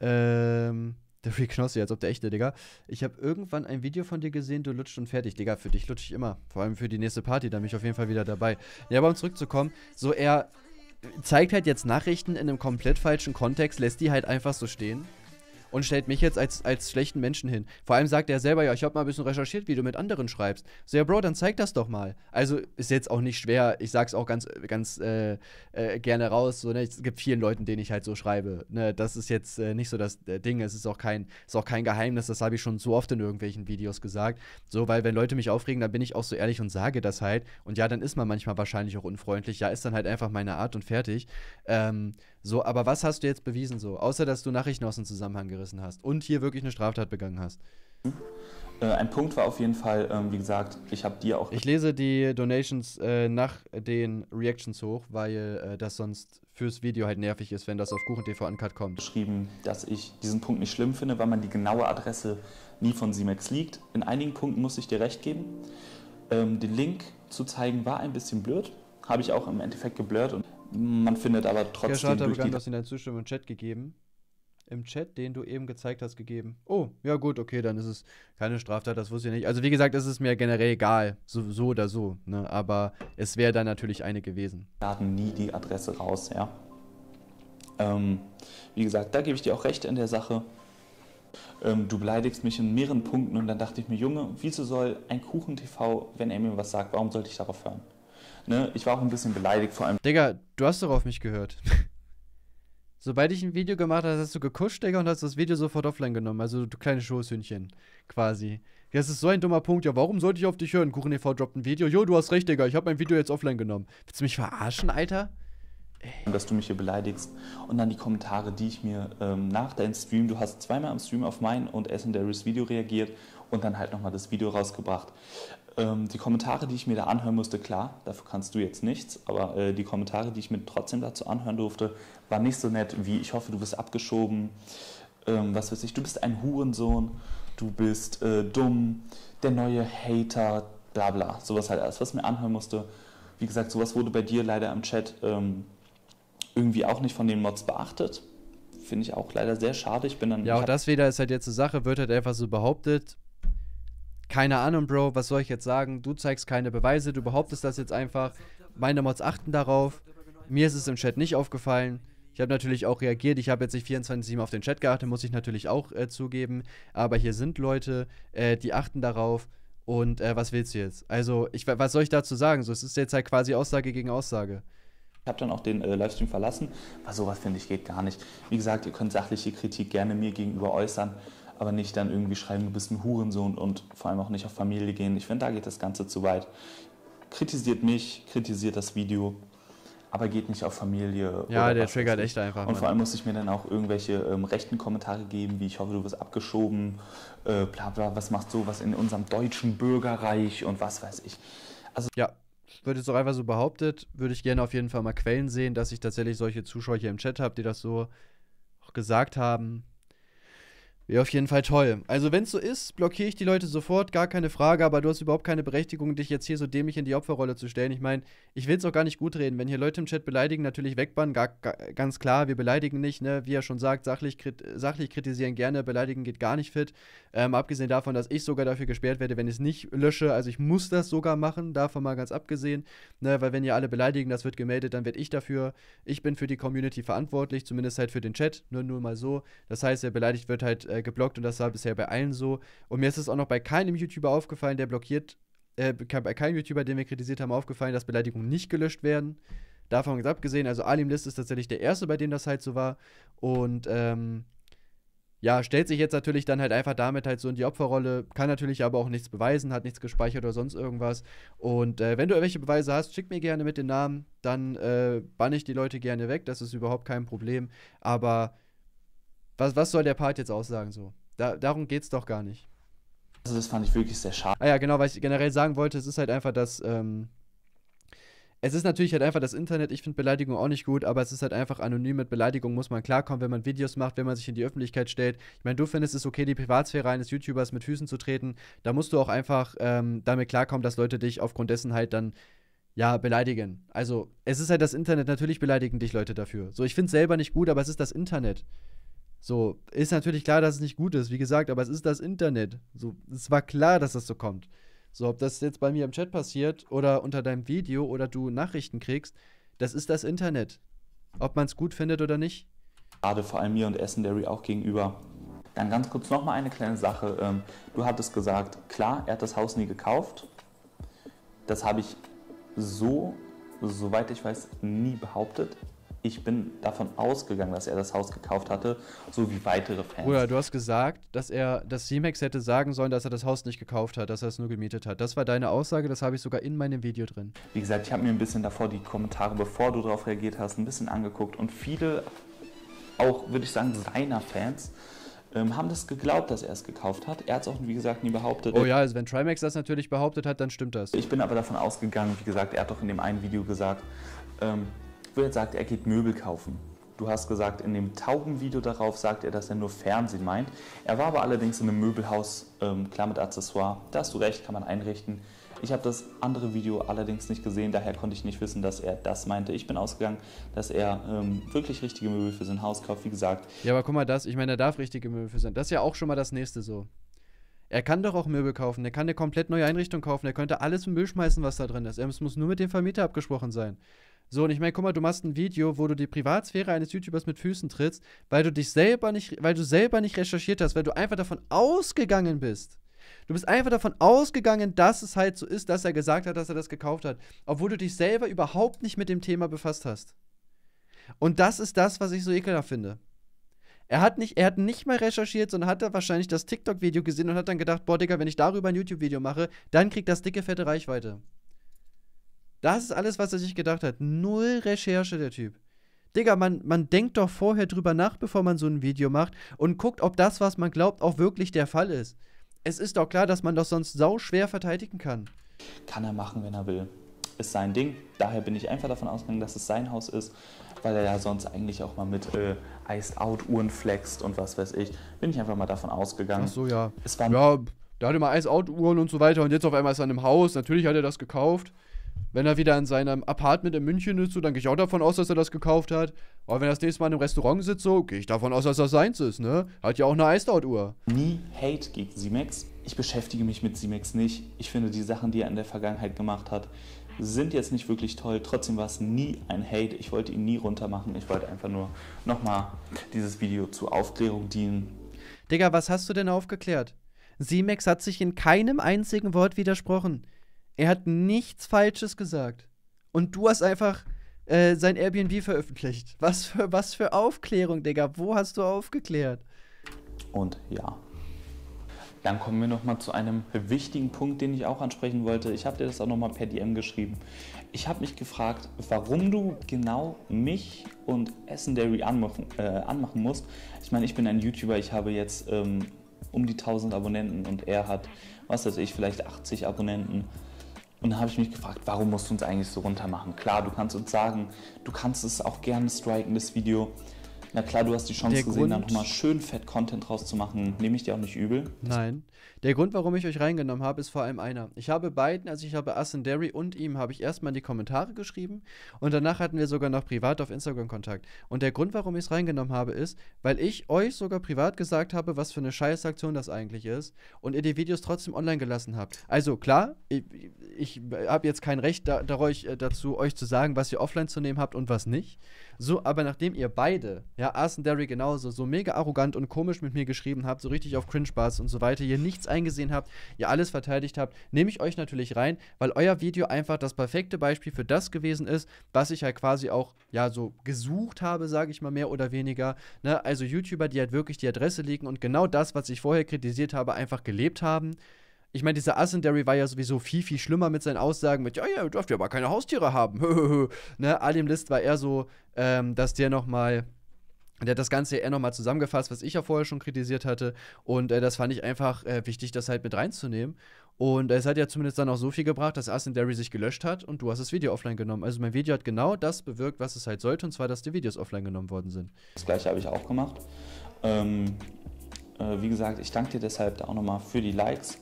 Ähm, der Free Knossi, als ob der echte, Digga. Ich habe irgendwann ein Video von dir gesehen, du lutscht und fertig. Digga, für dich lutsche ich immer. Vor allem für die nächste Party, da bin ich auf jeden Fall wieder dabei. Ja, aber um zurückzukommen, so er zeigt halt jetzt Nachrichten in einem komplett falschen Kontext, lässt die halt einfach so stehen und stellt mich jetzt als, als schlechten Menschen hin. Vor allem sagt er selber, ja, ich habe mal ein bisschen recherchiert, wie du mit anderen schreibst. So, ja, Bro, dann zeig das doch mal. Also ist jetzt auch nicht schwer, ich sag's auch ganz, ganz äh, äh, gerne raus. So, ne? Es gibt vielen Leuten, denen ich halt so schreibe. Ne? Das ist jetzt äh, nicht so das äh, Ding, es ist auch kein, ist auch kein Geheimnis, das habe ich schon so oft in irgendwelchen Videos gesagt. So, weil wenn Leute mich aufregen, dann bin ich auch so ehrlich und sage das halt. Und ja, dann ist man manchmal wahrscheinlich auch unfreundlich. Ja, ist dann halt einfach meine Art und fertig. Ähm, so, aber was hast du jetzt bewiesen so? Außer dass du Nachrichten aus dem Zusammenhang gerissen gerissen hast und hier wirklich eine Straftat begangen hast. Äh, ein Punkt war auf jeden Fall, ähm, wie gesagt, ich habe dir auch. Ich lese die Donations äh, nach den Reactions hoch, weil äh, das sonst fürs Video halt nervig ist, wenn das auf Kuchen TV Uncut kommt. Geschrieben, dass ich diesen Punkt nicht schlimm finde, weil man die genaue Adresse nie von Simex liegt. In einigen Punkten muss ich dir recht geben. Ähm, den Link zu zeigen war ein bisschen blöd. Habe ich auch im Endeffekt geblurrt und man findet aber trotzdem. Der ich begann das in deinen Zustimmung im Chat gegeben im Chat, den du eben gezeigt hast, gegeben. Oh, ja gut, okay, dann ist es keine Straftat, das wusste ich nicht. Also wie gesagt, es ist mir generell egal, so, so oder so, ne? aber es wäre dann natürlich eine gewesen. Wir laden nie die Adresse raus, ja. Ähm, wie gesagt, da gebe ich dir auch recht in der Sache. Ähm, du beleidigst mich in mehreren Punkten und dann dachte ich mir, Junge, wieso soll ein Kuchen TV, wenn er mir was sagt, warum sollte ich darauf hören? Ne? Ich war auch ein bisschen beleidigt vor allem. Digga, du hast doch auf mich gehört. Sobald ich ein Video gemacht habe, hast du gekuscht, Digga, und hast das Video sofort offline genommen. Also du kleine Schoßhündchen, quasi. Das ist so ein dummer Punkt. Ja, warum sollte ich auf dich hören? Kuchen TV e droppt ein Video. Jo, du hast recht, Digga, ich habe mein Video jetzt offline genommen. Willst du mich verarschen, Alter? Ey. Dass du mich hier beleidigst. Und dann die Kommentare, die ich mir ähm, nach deinem Stream, du hast zweimal am Stream auf mein und Essendaries Video reagiert und dann halt nochmal das Video rausgebracht. Ähm, die Kommentare, die ich mir da anhören musste, klar, dafür kannst du jetzt nichts, aber äh, die Kommentare, die ich mir trotzdem dazu anhören durfte, waren nicht so nett wie, ich hoffe, du wirst abgeschoben, ähm, was weiß ich, du bist ein Hurensohn, du bist äh, dumm, der neue Hater, bla bla, sowas halt alles, was mir anhören musste. Wie gesagt, sowas wurde bei dir leider im Chat ähm, irgendwie auch nicht von den Mods beachtet. Finde ich auch leider sehr schade. Ich bin dann. Ja, auch das wieder ist halt jetzt eine Sache, wird halt einfach so behauptet, keine Ahnung, Bro, was soll ich jetzt sagen? Du zeigst keine Beweise, du behauptest das jetzt einfach. Meine Mods achten darauf. Mir ist es im Chat nicht aufgefallen. Ich habe natürlich auch reagiert. Ich habe jetzt nicht 24-7 auf den Chat geachtet, muss ich natürlich auch äh, zugeben. Aber hier sind Leute, äh, die achten darauf. Und äh, was willst du jetzt? Also, ich, was soll ich dazu sagen? So, es ist jetzt halt quasi Aussage gegen Aussage. Ich habe dann auch den äh, Livestream verlassen, weil sowas finde ich geht gar nicht. Wie gesagt, ihr könnt sachliche Kritik gerne mir gegenüber äußern aber nicht dann irgendwie schreiben, du bist ein Hurensohn und vor allem auch nicht auf Familie gehen. Ich finde, da geht das Ganze zu weit. Kritisiert mich, kritisiert das Video, aber geht nicht auf Familie. Ja, der triggert echt einfach. Und vor allem muss ich mir dann auch irgendwelche ähm, rechten Kommentare geben, wie ich hoffe, du wirst abgeschoben, äh, bla bla, was machst du, was in unserem deutschen Bürgerreich und was weiß ich. Also ja, wird jetzt auch einfach so behauptet, würde ich gerne auf jeden Fall mal Quellen sehen, dass ich tatsächlich solche Zuschauer hier im Chat habe, die das so gesagt haben. Wäre auf jeden Fall toll. Also, wenn es so ist, blockiere ich die Leute sofort, gar keine Frage, aber du hast überhaupt keine Berechtigung, dich jetzt hier so dämlich in die Opferrolle zu stellen. Ich meine, ich will es auch gar nicht gut reden. Wenn hier Leute im Chat beleidigen, natürlich wegbannen, gar, ganz klar, wir beleidigen nicht, ne? Wie er schon sagt, sachlich, krit sachlich kritisieren gerne, beleidigen geht gar nicht fit. Ähm, abgesehen davon, dass ich sogar dafür gesperrt werde, wenn ich es nicht lösche. Also, ich muss das sogar machen, davon mal ganz abgesehen, ne? Weil, wenn ihr alle beleidigen, das wird gemeldet, dann werde ich dafür, ich bin für die Community verantwortlich, zumindest halt für den Chat, nur, ne? nur mal so. Das heißt, wer beleidigt wird, halt. Äh, äh, geblockt und das war bisher bei allen so. Und mir ist es auch noch bei keinem YouTuber aufgefallen, der blockiert, äh, bei keinem YouTuber, den wir kritisiert haben, aufgefallen, dass Beleidigungen nicht gelöscht werden. Davon jetzt abgesehen, also Alim List ist tatsächlich der erste, bei dem das halt so war. Und ähm, ja, stellt sich jetzt natürlich dann halt einfach damit halt so in die Opferrolle, kann natürlich aber auch nichts beweisen, hat nichts gespeichert oder sonst irgendwas. Und äh, wenn du irgendwelche Beweise hast, schick mir gerne mit den Namen, dann äh, banne ich die Leute gerne weg, das ist überhaupt kein Problem. Aber was, was soll der Part jetzt aussagen so? Da, darum geht's doch gar nicht. Also das fand ich wirklich sehr schade. Ah ja, genau, weil ich generell sagen wollte, es ist halt einfach das, ähm, es ist natürlich halt einfach das Internet, ich finde Beleidigung auch nicht gut, aber es ist halt einfach anonym mit Beleidigung muss man klarkommen, wenn man Videos macht, wenn man sich in die Öffentlichkeit stellt. Ich meine, du findest es okay, die Privatsphäre eines YouTubers mit Füßen zu treten, da musst du auch einfach ähm, damit klarkommen, dass Leute dich aufgrund dessen halt dann ja, beleidigen. Also, es ist halt das Internet, natürlich beleidigen dich Leute dafür. So, ich finde es selber nicht gut, aber es ist das Internet. So, ist natürlich klar, dass es nicht gut ist, wie gesagt, aber es ist das Internet. So, es war klar, dass das so kommt. So, ob das jetzt bei mir im Chat passiert oder unter deinem Video oder du Nachrichten kriegst, das ist das Internet. Ob man es gut findet oder nicht. Gerade vor allem mir und Essendary auch gegenüber. Dann ganz kurz nochmal eine kleine Sache. Ähm, du hattest gesagt, klar, er hat das Haus nie gekauft. Das habe ich so, soweit ich weiß, nie behauptet ich bin davon ausgegangen, dass er das Haus gekauft hatte, so wie weitere Fans. Oder du hast gesagt, dass er, dass C-Max hätte sagen sollen, dass er das Haus nicht gekauft hat, dass er es nur gemietet hat. Das war deine Aussage, das habe ich sogar in meinem Video drin. Wie gesagt, ich habe mir ein bisschen davor die Kommentare, bevor du darauf reagiert hast, ein bisschen angeguckt und viele, auch würde ich sagen, seiner Fans, ähm, haben das geglaubt, dass er es gekauft hat. Er hat es auch, wie gesagt, nie behauptet. Oh ja, also wenn Trimax das natürlich behauptet hat, dann stimmt das. Ich bin aber davon ausgegangen, wie gesagt, er hat doch in dem einen Video gesagt, ähm, Will sagt, er geht Möbel kaufen. Du hast gesagt, in dem Taubenvideo darauf sagt er, dass er nur Fernsehen meint. Er war aber allerdings in einem Möbelhaus, ähm, klar mit Accessoire. Da hast du recht, kann man einrichten. Ich habe das andere Video allerdings nicht gesehen, daher konnte ich nicht wissen, dass er das meinte. Ich bin ausgegangen, dass er ähm, wirklich richtige Möbel für sein Haus kauft, wie gesagt. Ja, aber guck mal, das, ich meine, er darf richtige Möbel für sein. Das ist ja auch schon mal das nächste so. Er kann doch auch Möbel kaufen, er kann eine komplett neue Einrichtung kaufen, er könnte alles im Müll schmeißen, was da drin ist. Es muss nur mit dem Vermieter abgesprochen sein. So, und ich meine, guck mal, du machst ein Video, wo du die Privatsphäre eines YouTubers mit Füßen trittst, weil du dich selber nicht, weil du selber nicht recherchiert hast, weil du einfach davon ausgegangen bist. Du bist einfach davon ausgegangen, dass es halt so ist, dass er gesagt hat, dass er das gekauft hat, obwohl du dich selber überhaupt nicht mit dem Thema befasst hast. Und das ist das, was ich so ekelhaft finde. Er hat nicht, er hat nicht mal recherchiert, sondern hat da wahrscheinlich das TikTok-Video gesehen und hat dann gedacht, boah, Digga, wenn ich darüber ein YouTube-Video mache, dann kriegt das dicke, fette Reichweite. Das ist alles, was er sich gedacht hat. Null Recherche, der Typ. Digga, man, man denkt doch vorher drüber nach, bevor man so ein Video macht und guckt, ob das, was man glaubt, auch wirklich der Fall ist. Es ist doch klar, dass man das sonst sau schwer verteidigen kann. Kann er machen, wenn er will. Ist sein Ding. Daher bin ich einfach davon ausgegangen, dass es sein Haus ist, weil er ja sonst eigentlich auch mal mit äh, Iced Out Uhren flext und was weiß ich. Bin ich einfach mal davon ausgegangen. Ach so, ja. Es war ja, der hatte mal Iced Out Uhren und so weiter und jetzt auf einmal ist er in einem Haus. Natürlich hat er das gekauft. Wenn er wieder in seinem Apartment in München ist, so, dann gehe ich auch davon aus, dass er das gekauft hat. Aber wenn er das nächste Mal in einem Restaurant sitzt, so, gehe ich davon aus, dass das seins ist, ne? Hat ja auch eine Eisdauer-Uhr. Nie Hate gegen Simex. Ich beschäftige mich mit Simex nicht. Ich finde, die Sachen, die er in der Vergangenheit gemacht hat, sind jetzt nicht wirklich toll. Trotzdem war es nie ein Hate. Ich wollte ihn nie runtermachen. Ich wollte einfach nur nochmal dieses Video zur Aufklärung dienen. Digga, was hast du denn aufgeklärt? Simex hat sich in keinem einzigen Wort widersprochen. Er hat nichts Falsches gesagt. Und du hast einfach äh, sein Airbnb veröffentlicht. Was für, was für Aufklärung, Digga. Wo hast du aufgeklärt? Und ja. Dann kommen wir nochmal zu einem wichtigen Punkt, den ich auch ansprechen wollte. Ich habe dir das auch nochmal per DM geschrieben. Ich habe mich gefragt, warum du genau mich und Essendary anmachen, äh, anmachen musst. Ich meine, ich bin ein YouTuber, ich habe jetzt ähm, um die 1000 Abonnenten und er hat, was weiß ich, vielleicht 80 Abonnenten. Und dann habe ich mich gefragt, warum musst du uns eigentlich so runter machen? Klar, du kannst uns sagen, du kannst es auch gerne striken, das Video. Na klar, du hast die Chance der gesehen, Grund, da nochmal schön fett Content draus zu machen. Nehme ich dir auch nicht übel. Nein. Der Grund, warum ich euch reingenommen habe, ist vor allem einer. Ich habe beiden, also ich habe Assen Derry und ihm, habe ich erstmal in die Kommentare geschrieben und danach hatten wir sogar noch privat auf Instagram Kontakt. Und der Grund, warum ich es reingenommen habe, ist, weil ich euch sogar privat gesagt habe, was für eine Scheißaktion das eigentlich ist und ihr die Videos trotzdem online gelassen habt. Also klar, ich, ich habe jetzt kein Recht da, da euch, äh, dazu, euch zu sagen, was ihr offline zu nehmen habt und was nicht. So, aber nachdem ihr beide, ja, Ars und Derry genauso, so mega arrogant und komisch mit mir geschrieben habt, so richtig auf Cringe-Bars und so weiter, ihr nichts eingesehen habt, ihr alles verteidigt habt, nehme ich euch natürlich rein, weil euer Video einfach das perfekte Beispiel für das gewesen ist, was ich halt quasi auch, ja, so gesucht habe, sage ich mal mehr oder weniger. Ne? Also YouTuber, die halt wirklich die Adresse liegen und genau das, was ich vorher kritisiert habe, einfach gelebt haben ich meine, dieser Ascendary war ja sowieso viel, viel schlimmer mit seinen Aussagen mit, ja, ja, du darfst ja aber keine Haustiere haben. ne? Alim List war eher so, ähm, dass der nochmal, der hat das Ganze eher nochmal zusammengefasst, was ich ja vorher schon kritisiert hatte. Und äh, das fand ich einfach äh, wichtig, das halt mit reinzunehmen. Und äh, es hat ja zumindest dann auch so viel gebracht, dass Ascendary sich gelöscht hat und du hast das Video offline genommen. Also mein Video hat genau das bewirkt, was es halt sollte, und zwar, dass die Videos offline genommen worden sind. Das gleiche habe ich auch gemacht. Ähm, äh, wie gesagt, ich danke dir deshalb auch nochmal für die Likes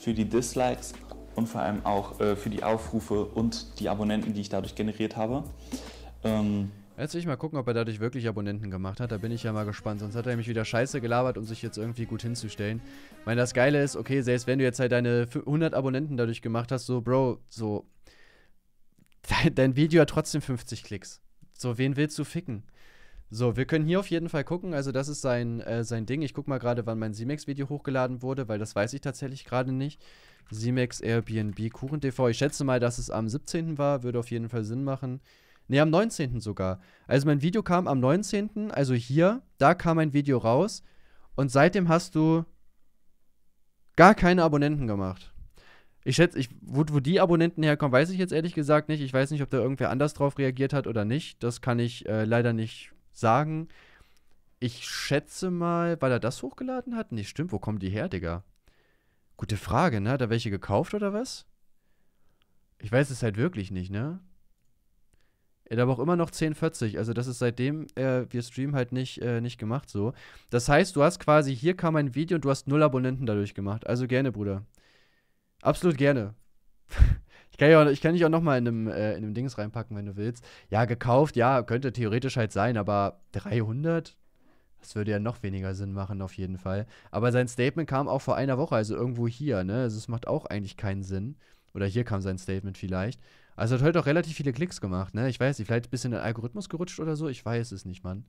für die Dislikes und vor allem auch äh, für die Aufrufe und die Abonnenten, die ich dadurch generiert habe. Ähm, Jetzt will ich mal gucken, ob er dadurch wirklich Abonnenten gemacht hat. Da bin ich ja mal gespannt. Sonst hat er nämlich wieder Scheiße gelabert, um sich jetzt irgendwie gut hinzustellen. Ich meine, das Geile ist, okay, selbst wenn du jetzt halt deine 100 Abonnenten dadurch gemacht hast, so, Bro, so, dein Video hat trotzdem 50 Klicks. So, wen willst du ficken? So, wir können hier auf jeden Fall gucken. Also, das ist sein, äh, sein Ding. Ich gucke mal gerade, wann mein Simex-Video hochgeladen wurde, weil das weiß ich tatsächlich gerade nicht. Simex Airbnb Kuchen TV. Ich schätze mal, dass es am 17. war. Würde auf jeden Fall Sinn machen. Ne, am 19. sogar. Also, mein Video kam am 19. Also hier, da kam mein Video raus. Und seitdem hast du gar keine Abonnenten gemacht. Ich schätze, ich, wo, wo, die Abonnenten herkommen, weiß ich jetzt ehrlich gesagt nicht. Ich weiß nicht, ob da irgendwer anders drauf reagiert hat oder nicht. Das kann ich äh, leider nicht sagen, ich schätze mal, weil er das hochgeladen hat? Nee, stimmt, wo kommen die her, Digga? Gute Frage, ne? Hat er welche gekauft oder was? Ich weiß es halt wirklich nicht, ne? Er hat aber auch immer noch 1040, also das ist seitdem äh, wir streamen halt nicht, äh, nicht gemacht so. Das heißt, du hast quasi, hier kam ein Video und du hast null Abonnenten dadurch gemacht. Also gerne, Bruder. Absolut gerne. Ich kann, ja, ich kann dich auch nochmal in, einem, äh, in einem Dings reinpacken, wenn du willst. Ja, gekauft, ja, könnte theoretisch halt sein, aber 300? Das würde ja noch weniger Sinn machen, auf jeden Fall. Aber sein Statement kam auch vor einer Woche, also irgendwo hier, ne? Also es macht auch eigentlich keinen Sinn. Oder hier kam sein Statement vielleicht. Also hat heute halt auch relativ viele Klicks gemacht, ne? Ich weiß nicht, vielleicht ein bisschen in den Algorithmus gerutscht oder so. Ich weiß es nicht, Mann.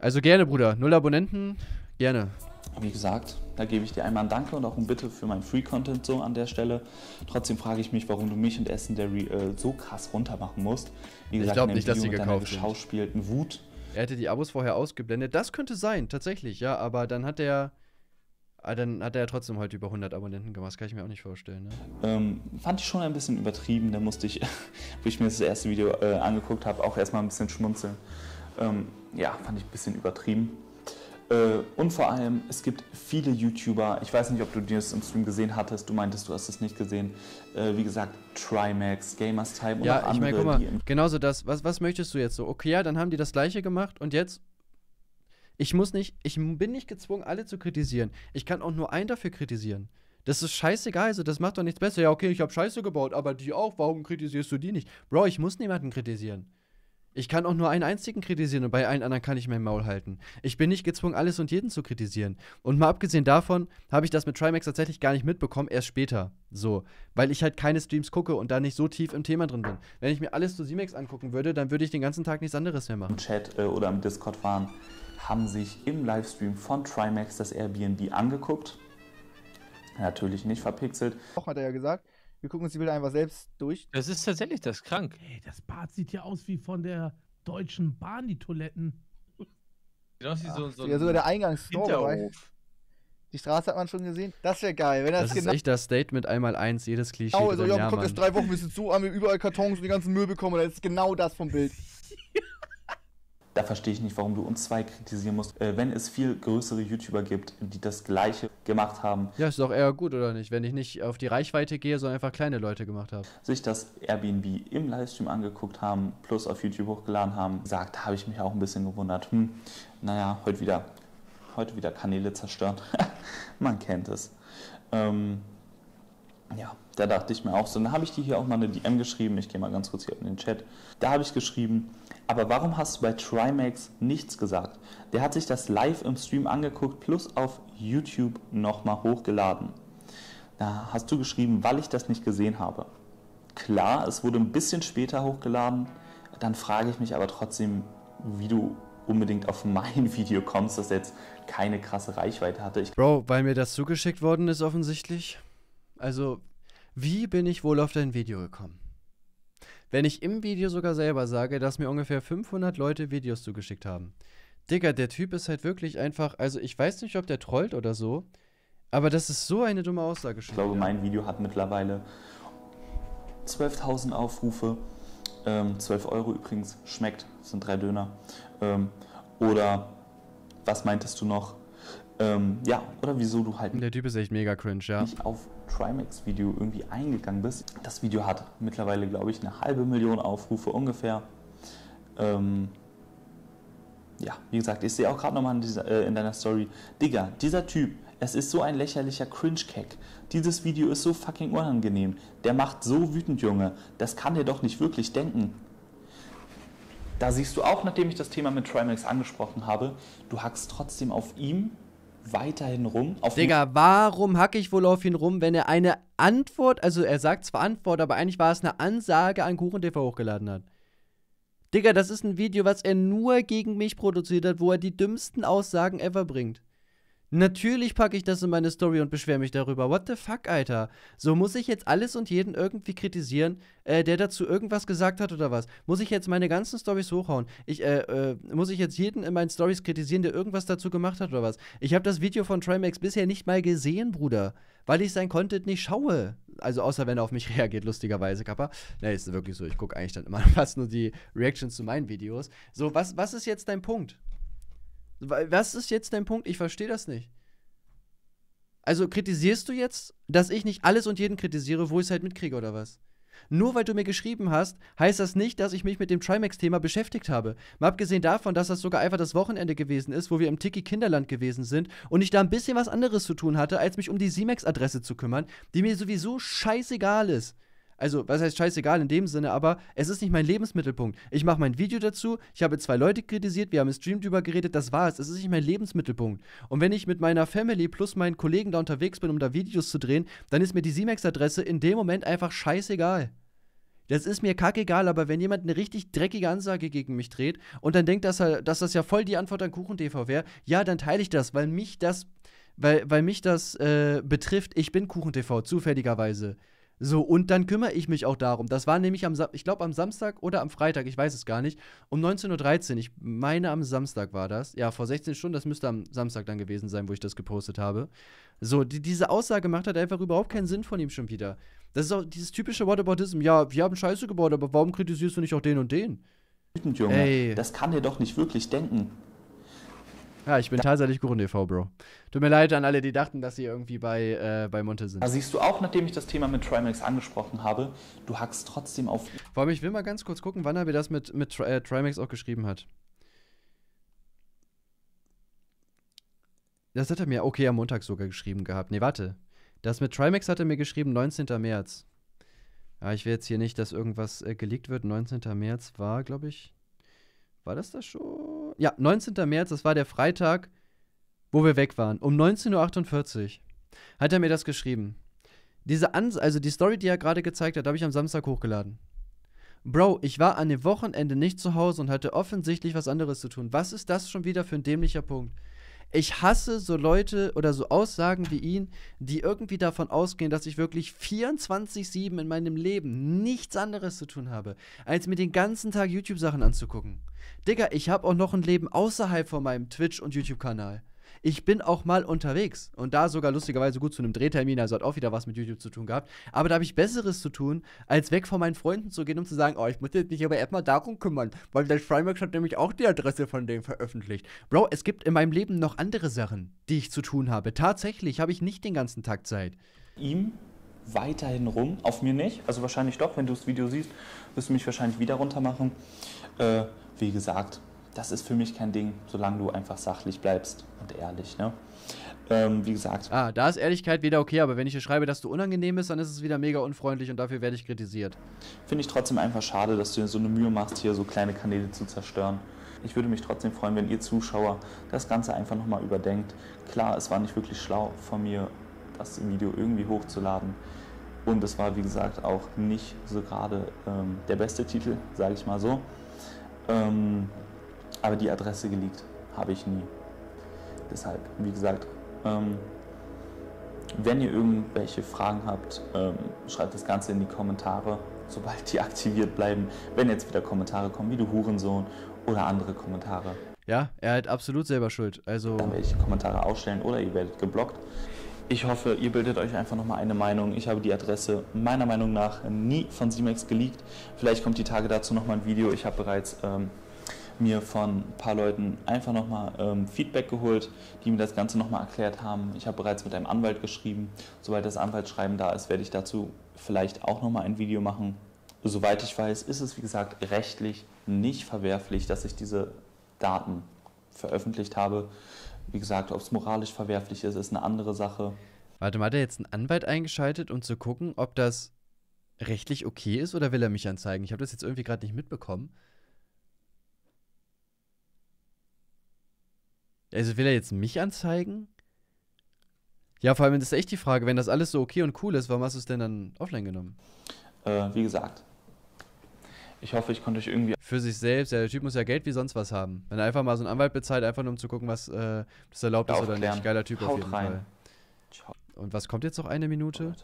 Also gerne, Bruder. Null Abonnenten, gerne. Wie gesagt, da gebe ich dir einmal ein Danke und auch ein Bitte für meinen Free-Content so an der Stelle. Trotzdem frage ich mich, warum du mich und Essen Dairy äh, so krass runtermachen musst. Wie gesagt, ich glaube nicht, Video dass sie gekauft geschauspielten Wut. Er hätte die Abos vorher ausgeblendet. Das könnte sein, tatsächlich, ja. Aber dann hat er, ah, dann hat er ja trotzdem heute über 100 Abonnenten gemacht. Das kann ich mir auch nicht vorstellen. Ne? Ähm, fand ich schon ein bisschen übertrieben. Da musste ich, wie ich mir das erste Video äh, angeguckt habe, auch erstmal ein bisschen schmunzeln. Ähm, ja, fand ich ein bisschen übertrieben. Äh, und vor allem, es gibt viele YouTuber, ich weiß nicht, ob du das im Stream gesehen hattest, du meintest, du hast es nicht gesehen. Äh, wie gesagt, Trimax, Gamers Time und ja, auch andere. Ja, ich meine, guck mal, genauso das. Was, was möchtest du jetzt so? Okay, ja, dann haben die das Gleiche gemacht und jetzt ich muss nicht, ich bin nicht gezwungen, alle zu kritisieren. Ich kann auch nur einen dafür kritisieren. Das ist scheißegal, also das macht doch nichts besser. Ja, okay, ich habe Scheiße gebaut, aber die auch, warum kritisierst du die nicht? Bro, ich muss niemanden kritisieren. Ich kann auch nur einen einzigen kritisieren und bei allen anderen kann ich mein Maul halten. Ich bin nicht gezwungen, alles und jeden zu kritisieren. Und mal abgesehen davon habe ich das mit Trimax tatsächlich gar nicht mitbekommen, erst später. So. Weil ich halt keine Streams gucke und da nicht so tief im Thema drin bin. Wenn ich mir alles zu Simex angucken würde, dann würde ich den ganzen Tag nichts anderes mehr machen. Im Chat äh, oder im Discord waren, haben sich im Livestream von Trimax das Airbnb angeguckt. Natürlich nicht verpixelt. Auch hat er ja gesagt, wir gucken uns die Bilder einfach selbst durch. Das ist tatsächlich das krank. Ey, das Bad sieht ja aus wie von der Deutschen Bahn, die Toiletten. Sieht aus wie so, so ja, sogar der Eingangsstore. Die Straße hat man schon gesehen. Das wäre geil, wenn das, das ist genau- echt das Statement einmal eins, jedes Klischee. Oh, also, ja, kommt jetzt drei Wochen, wir sind so, haben wir überall Kartons und die ganzen Müll bekommen. Das ist genau das vom Bild. Da verstehe ich nicht, warum du uns zwei kritisieren musst, äh, wenn es viel größere YouTuber gibt, die das Gleiche gemacht haben. Ja, ist doch eher gut, oder nicht? Wenn ich nicht auf die Reichweite gehe, sondern einfach kleine Leute gemacht habe. Sich das Airbnb im Livestream angeguckt haben, plus auf YouTube hochgeladen haben, sagt, habe ich mich auch ein bisschen gewundert. Hm, naja, heute wieder, heute wieder Kanäle zerstören. Man kennt es. Ähm, ja, da dachte ich mir auch so. Dann habe ich dir hier auch mal eine DM geschrieben. Ich gehe mal ganz kurz hier in den Chat. Da habe ich geschrieben, aber warum hast du bei Trimax nichts gesagt? Der hat sich das live im Stream angeguckt plus auf YouTube nochmal hochgeladen. Da hast du geschrieben, weil ich das nicht gesehen habe. Klar, es wurde ein bisschen später hochgeladen. Dann frage ich mich aber trotzdem, wie du unbedingt auf mein Video kommst, das jetzt keine krasse Reichweite hatte. Ich Bro, weil mir das zugeschickt worden ist offensichtlich. Also, wie bin ich wohl auf dein Video gekommen? Wenn ich im Video sogar selber sage, dass mir ungefähr 500 Leute Videos zugeschickt haben. Digga, der Typ ist halt wirklich einfach, also ich weiß nicht, ob der trollt oder so, aber das ist so eine dumme Aussage Ich glaube, mein Video hat mittlerweile 12.000 Aufrufe, ähm, 12 Euro übrigens, schmeckt, das sind drei Döner. Ähm, oder was meintest du noch? Ähm, ja, oder wieso du halt. Der Typ ist echt mega cringe, ja. Nicht auf Trimax Video irgendwie eingegangen bist. Das Video hat mittlerweile, glaube ich, eine halbe Million Aufrufe ungefähr. Ähm, ja, wie gesagt, ich sehe auch gerade nochmal in, dieser, äh, in deiner Story, Digga, dieser Typ, es ist so ein lächerlicher Cringe-Cack. Dieses Video ist so fucking unangenehm. Der macht so wütend, Junge. Das kann dir doch nicht wirklich denken. Da siehst du auch, nachdem ich das Thema mit Trimax angesprochen habe, du hackst trotzdem auf ihm weiterhin rum. Auf Digga, warum hacke ich wohl auf ihn rum, wenn er eine Antwort, also er sagt zwar Antwort, aber eigentlich war es eine Ansage an Kuchen TV hochgeladen hat. Digga, das ist ein Video, was er nur gegen mich produziert hat, wo er die dümmsten Aussagen ever bringt. Natürlich packe ich das in meine Story und beschwere mich darüber. What the fuck, Alter? So muss ich jetzt alles und jeden irgendwie kritisieren, äh, der dazu irgendwas gesagt hat oder was? Muss ich jetzt meine ganzen Stories hochhauen? Ich, äh, äh, muss ich jetzt jeden in meinen Stories kritisieren, der irgendwas dazu gemacht hat oder was? Ich habe das Video von Trimax bisher nicht mal gesehen, Bruder, weil ich sein Content nicht schaue. Also außer wenn er auf mich reagiert, lustigerweise, Kappa. Ne, ist wirklich so. Ich gucke eigentlich dann immer fast nur die Reactions zu meinen Videos. So, was, was ist jetzt dein Punkt? Was ist jetzt dein Punkt? Ich verstehe das nicht. Also kritisierst du jetzt, dass ich nicht alles und jeden kritisiere, wo ich es halt mitkriege oder was? Nur weil du mir geschrieben hast, heißt das nicht, dass ich mich mit dem Trimax-Thema beschäftigt habe. Mal abgesehen davon, dass das sogar einfach das Wochenende gewesen ist, wo wir im Tiki Kinderland gewesen sind und ich da ein bisschen was anderes zu tun hatte, als mich um die Simex-Adresse zu kümmern, die mir sowieso scheißegal ist. Also, was heißt scheißegal in dem Sinne, aber es ist nicht mein Lebensmittelpunkt. Ich mache mein Video dazu, ich habe zwei Leute kritisiert, wir haben im Stream drüber geredet, das war's. Es ist nicht mein Lebensmittelpunkt. Und wenn ich mit meiner Family plus meinen Kollegen da unterwegs bin, um da Videos zu drehen, dann ist mir die Simex-Adresse in dem Moment einfach scheißegal. Das ist mir kackegal, aber wenn jemand eine richtig dreckige Ansage gegen mich dreht und dann denkt, dass, er, dass das ja voll die Antwort an Kuchen-TV wäre, ja, dann teile ich das, weil mich das, weil, weil mich das äh, betrifft. Ich bin Kuchen-TV, zufälligerweise. So, und dann kümmere ich mich auch darum. Das war nämlich am, ich glaube, am Samstag oder am Freitag, ich weiß es gar nicht, um 19.13 Uhr. Ich meine, am Samstag war das. Ja, vor 16 Stunden, das müsste am Samstag dann gewesen sein, wo ich das gepostet habe. So, die, diese Aussage macht halt einfach überhaupt keinen Sinn von ihm schon wieder. Das ist auch dieses typische Whataboutism. Ja, wir haben Scheiße gebaut, aber warum kritisierst du nicht auch den und den? Junge, Ey. das kann er doch nicht wirklich denken. Ja, ich bin tatsächlich Gurun TV, e Bro. Tut mir leid an alle, die dachten, dass sie irgendwie bei, äh, bei Monte sind. Da siehst du auch, nachdem ich das Thema mit Trimax angesprochen habe, du hackst trotzdem auf. Vor allem, ich will mal ganz kurz gucken, wann er mir das mit, mit Tri äh, Trimax auch geschrieben hat. Das hat er mir, okay, am Montag sogar geschrieben gehabt. Nee, warte. Das mit Trimax hat er mir geschrieben, 19. März. Ja, ich will jetzt hier nicht, dass irgendwas äh, geleakt wird. 19. März war, glaube ich. War das das schon? Ja, 19. März, das war der Freitag, wo wir weg waren. Um 19.48 Uhr hat er mir das geschrieben. Diese Ans also die Story, die er gerade gezeigt hat, habe ich am Samstag hochgeladen. Bro, ich war an dem Wochenende nicht zu Hause und hatte offensichtlich was anderes zu tun. Was ist das schon wieder für ein dämlicher Punkt? ich hasse so Leute oder so Aussagen wie ihn, die irgendwie davon ausgehen, dass ich wirklich 24-7 in meinem Leben nichts anderes zu tun habe, als mir den ganzen Tag YouTube-Sachen anzugucken. Digga, ich habe auch noch ein Leben außerhalb von meinem Twitch- und YouTube-Kanal. Ich bin auch mal unterwegs und da sogar lustigerweise gut zu einem Drehtermin, also hat auch wieder was mit YouTube zu tun gehabt. Aber da habe ich Besseres zu tun, als weg von meinen Freunden zu gehen, um zu sagen, oh, ich muss jetzt mich aber erstmal darum kümmern, weil der Freimax hat nämlich auch die Adresse von dem veröffentlicht. Bro, es gibt in meinem Leben noch andere Sachen, die ich zu tun habe. Tatsächlich habe ich nicht den ganzen Tag Zeit. Ihm weiterhin rum, auf mir nicht, also wahrscheinlich doch, wenn du das Video siehst, wirst du mich wahrscheinlich wieder runtermachen. Äh, wie gesagt, das ist für mich kein Ding, solange du einfach sachlich bleibst und ehrlich. Ne? Ähm, wie gesagt. Ah, da ist Ehrlichkeit wieder okay, aber wenn ich hier schreibe, dass du unangenehm bist, dann ist es wieder mega unfreundlich und dafür werde ich kritisiert. Finde ich trotzdem einfach schade, dass du dir so eine Mühe machst, hier so kleine Kanäle zu zerstören. Ich würde mich trotzdem freuen, wenn ihr Zuschauer das Ganze einfach nochmal überdenkt. Klar, es war nicht wirklich schlau von mir, das Video irgendwie hochzuladen. Und es war, wie gesagt, auch nicht so gerade ähm, der beste Titel, sage ich mal so. Ähm, aber die Adresse geleakt habe ich nie. Deshalb, wie gesagt, ähm, wenn ihr irgendwelche Fragen habt, ähm, schreibt das Ganze in die Kommentare, sobald die aktiviert bleiben. Wenn jetzt wieder Kommentare kommen, wie du Hurensohn oder andere Kommentare. Ja, er hat absolut selber Schuld. Also dann werde ich Kommentare ausstellen oder ihr werdet geblockt. Ich hoffe, ihr bildet euch einfach nochmal eine Meinung. Ich habe die Adresse meiner Meinung nach nie von Simex geleakt. Vielleicht kommt die Tage dazu nochmal ein Video. Ich habe bereits ähm, mir von ein paar Leuten einfach nochmal ähm, Feedback geholt, die mir das Ganze nochmal erklärt haben. Ich habe bereits mit einem Anwalt geschrieben. Soweit das Anwaltsschreiben da ist, werde ich dazu vielleicht auch nochmal ein Video machen. Soweit ich weiß, ist es, wie gesagt, rechtlich nicht verwerflich, dass ich diese Daten veröffentlicht habe. Wie gesagt, ob es moralisch verwerflich ist, ist eine andere Sache. Warte mal, hat er jetzt einen Anwalt eingeschaltet, um zu gucken, ob das rechtlich okay ist oder will er mich anzeigen? Ich habe das jetzt irgendwie gerade nicht mitbekommen. Also will er jetzt mich anzeigen? Ja, vor allem das ist echt die Frage, wenn das alles so okay und cool ist, warum hast du es denn dann offline genommen? Äh, wie gesagt, ich hoffe, ich konnte euch irgendwie. Für sich selbst, ja, der Typ muss ja Geld wie sonst was haben. Wenn er einfach mal so einen Anwalt bezahlt, einfach nur um zu gucken, was äh, das erlaubt ja, ist oder nicht. Geiler Typ Haut auf jeden rein. Fall. Ciao. Und was kommt jetzt noch eine Minute?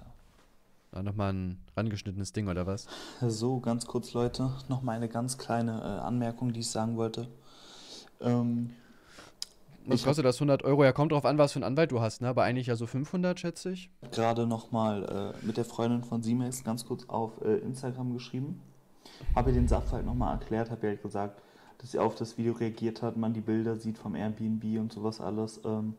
Leute. nochmal ein rangeschnittenes Ding oder was? So, ganz kurz, Leute, nochmal eine ganz kleine äh, Anmerkung, die ich sagen wollte. Ähm, was kostet das? 100 Euro? Ja, kommt drauf an, was für einen Anwalt du hast, ne? Aber eigentlich ja so 500, schätze ich. Gerade nochmal äh, mit der Freundin von Siemens ganz kurz auf äh, Instagram geschrieben. Habe ihr den Sachverhalt nochmal erklärt, habe ihr halt gesagt, dass sie auf das Video reagiert hat, man die Bilder sieht vom Airbnb und sowas alles. Ähm,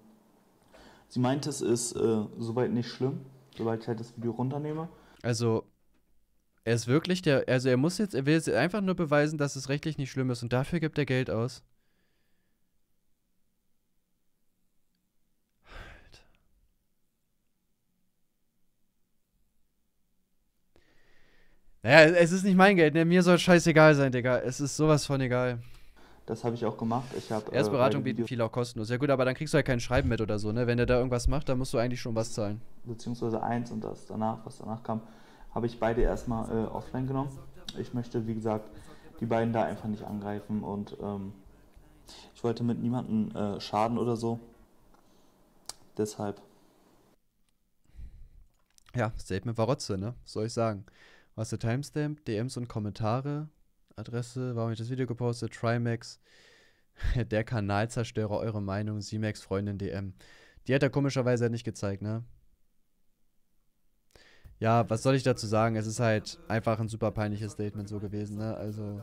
sie meint, es ist äh, soweit nicht schlimm, sobald ich halt das Video runternehme. Also, er ist wirklich der, also er muss jetzt, er will jetzt einfach nur beweisen, dass es rechtlich nicht schlimm ist und dafür gibt er Geld aus. Naja, es ist nicht mein Geld, ne? mir soll scheißegal sein, Digga. Es ist sowas von egal. Das habe ich auch gemacht. Ich hab, äh, Erstberatung äh, bieten viele auch kostenlos. Ja gut, aber dann kriegst du ja halt kein Schreiben mit oder so, ne? Wenn der da irgendwas macht, dann musst du eigentlich schon was zahlen. Beziehungsweise eins und das danach, was danach kam, habe ich beide erstmal äh, offline genommen. Ich möchte, wie gesagt, die beiden da einfach nicht angreifen und ähm, ich wollte mit niemandem äh, schaden oder so. Deshalb. Ja, Statement war Rotze, ne? soll ich sagen? Was der Timestamp, DMs und Kommentare, Adresse, warum ich das Video gepostet, Trimax, der Kanalzerstörer, eure Meinung, Simax, Freundin, DM. Die hat er komischerweise nicht gezeigt, ne? Ja, was soll ich dazu sagen? Es ist halt einfach ein super peinliches Statement so gewesen, ne? Also,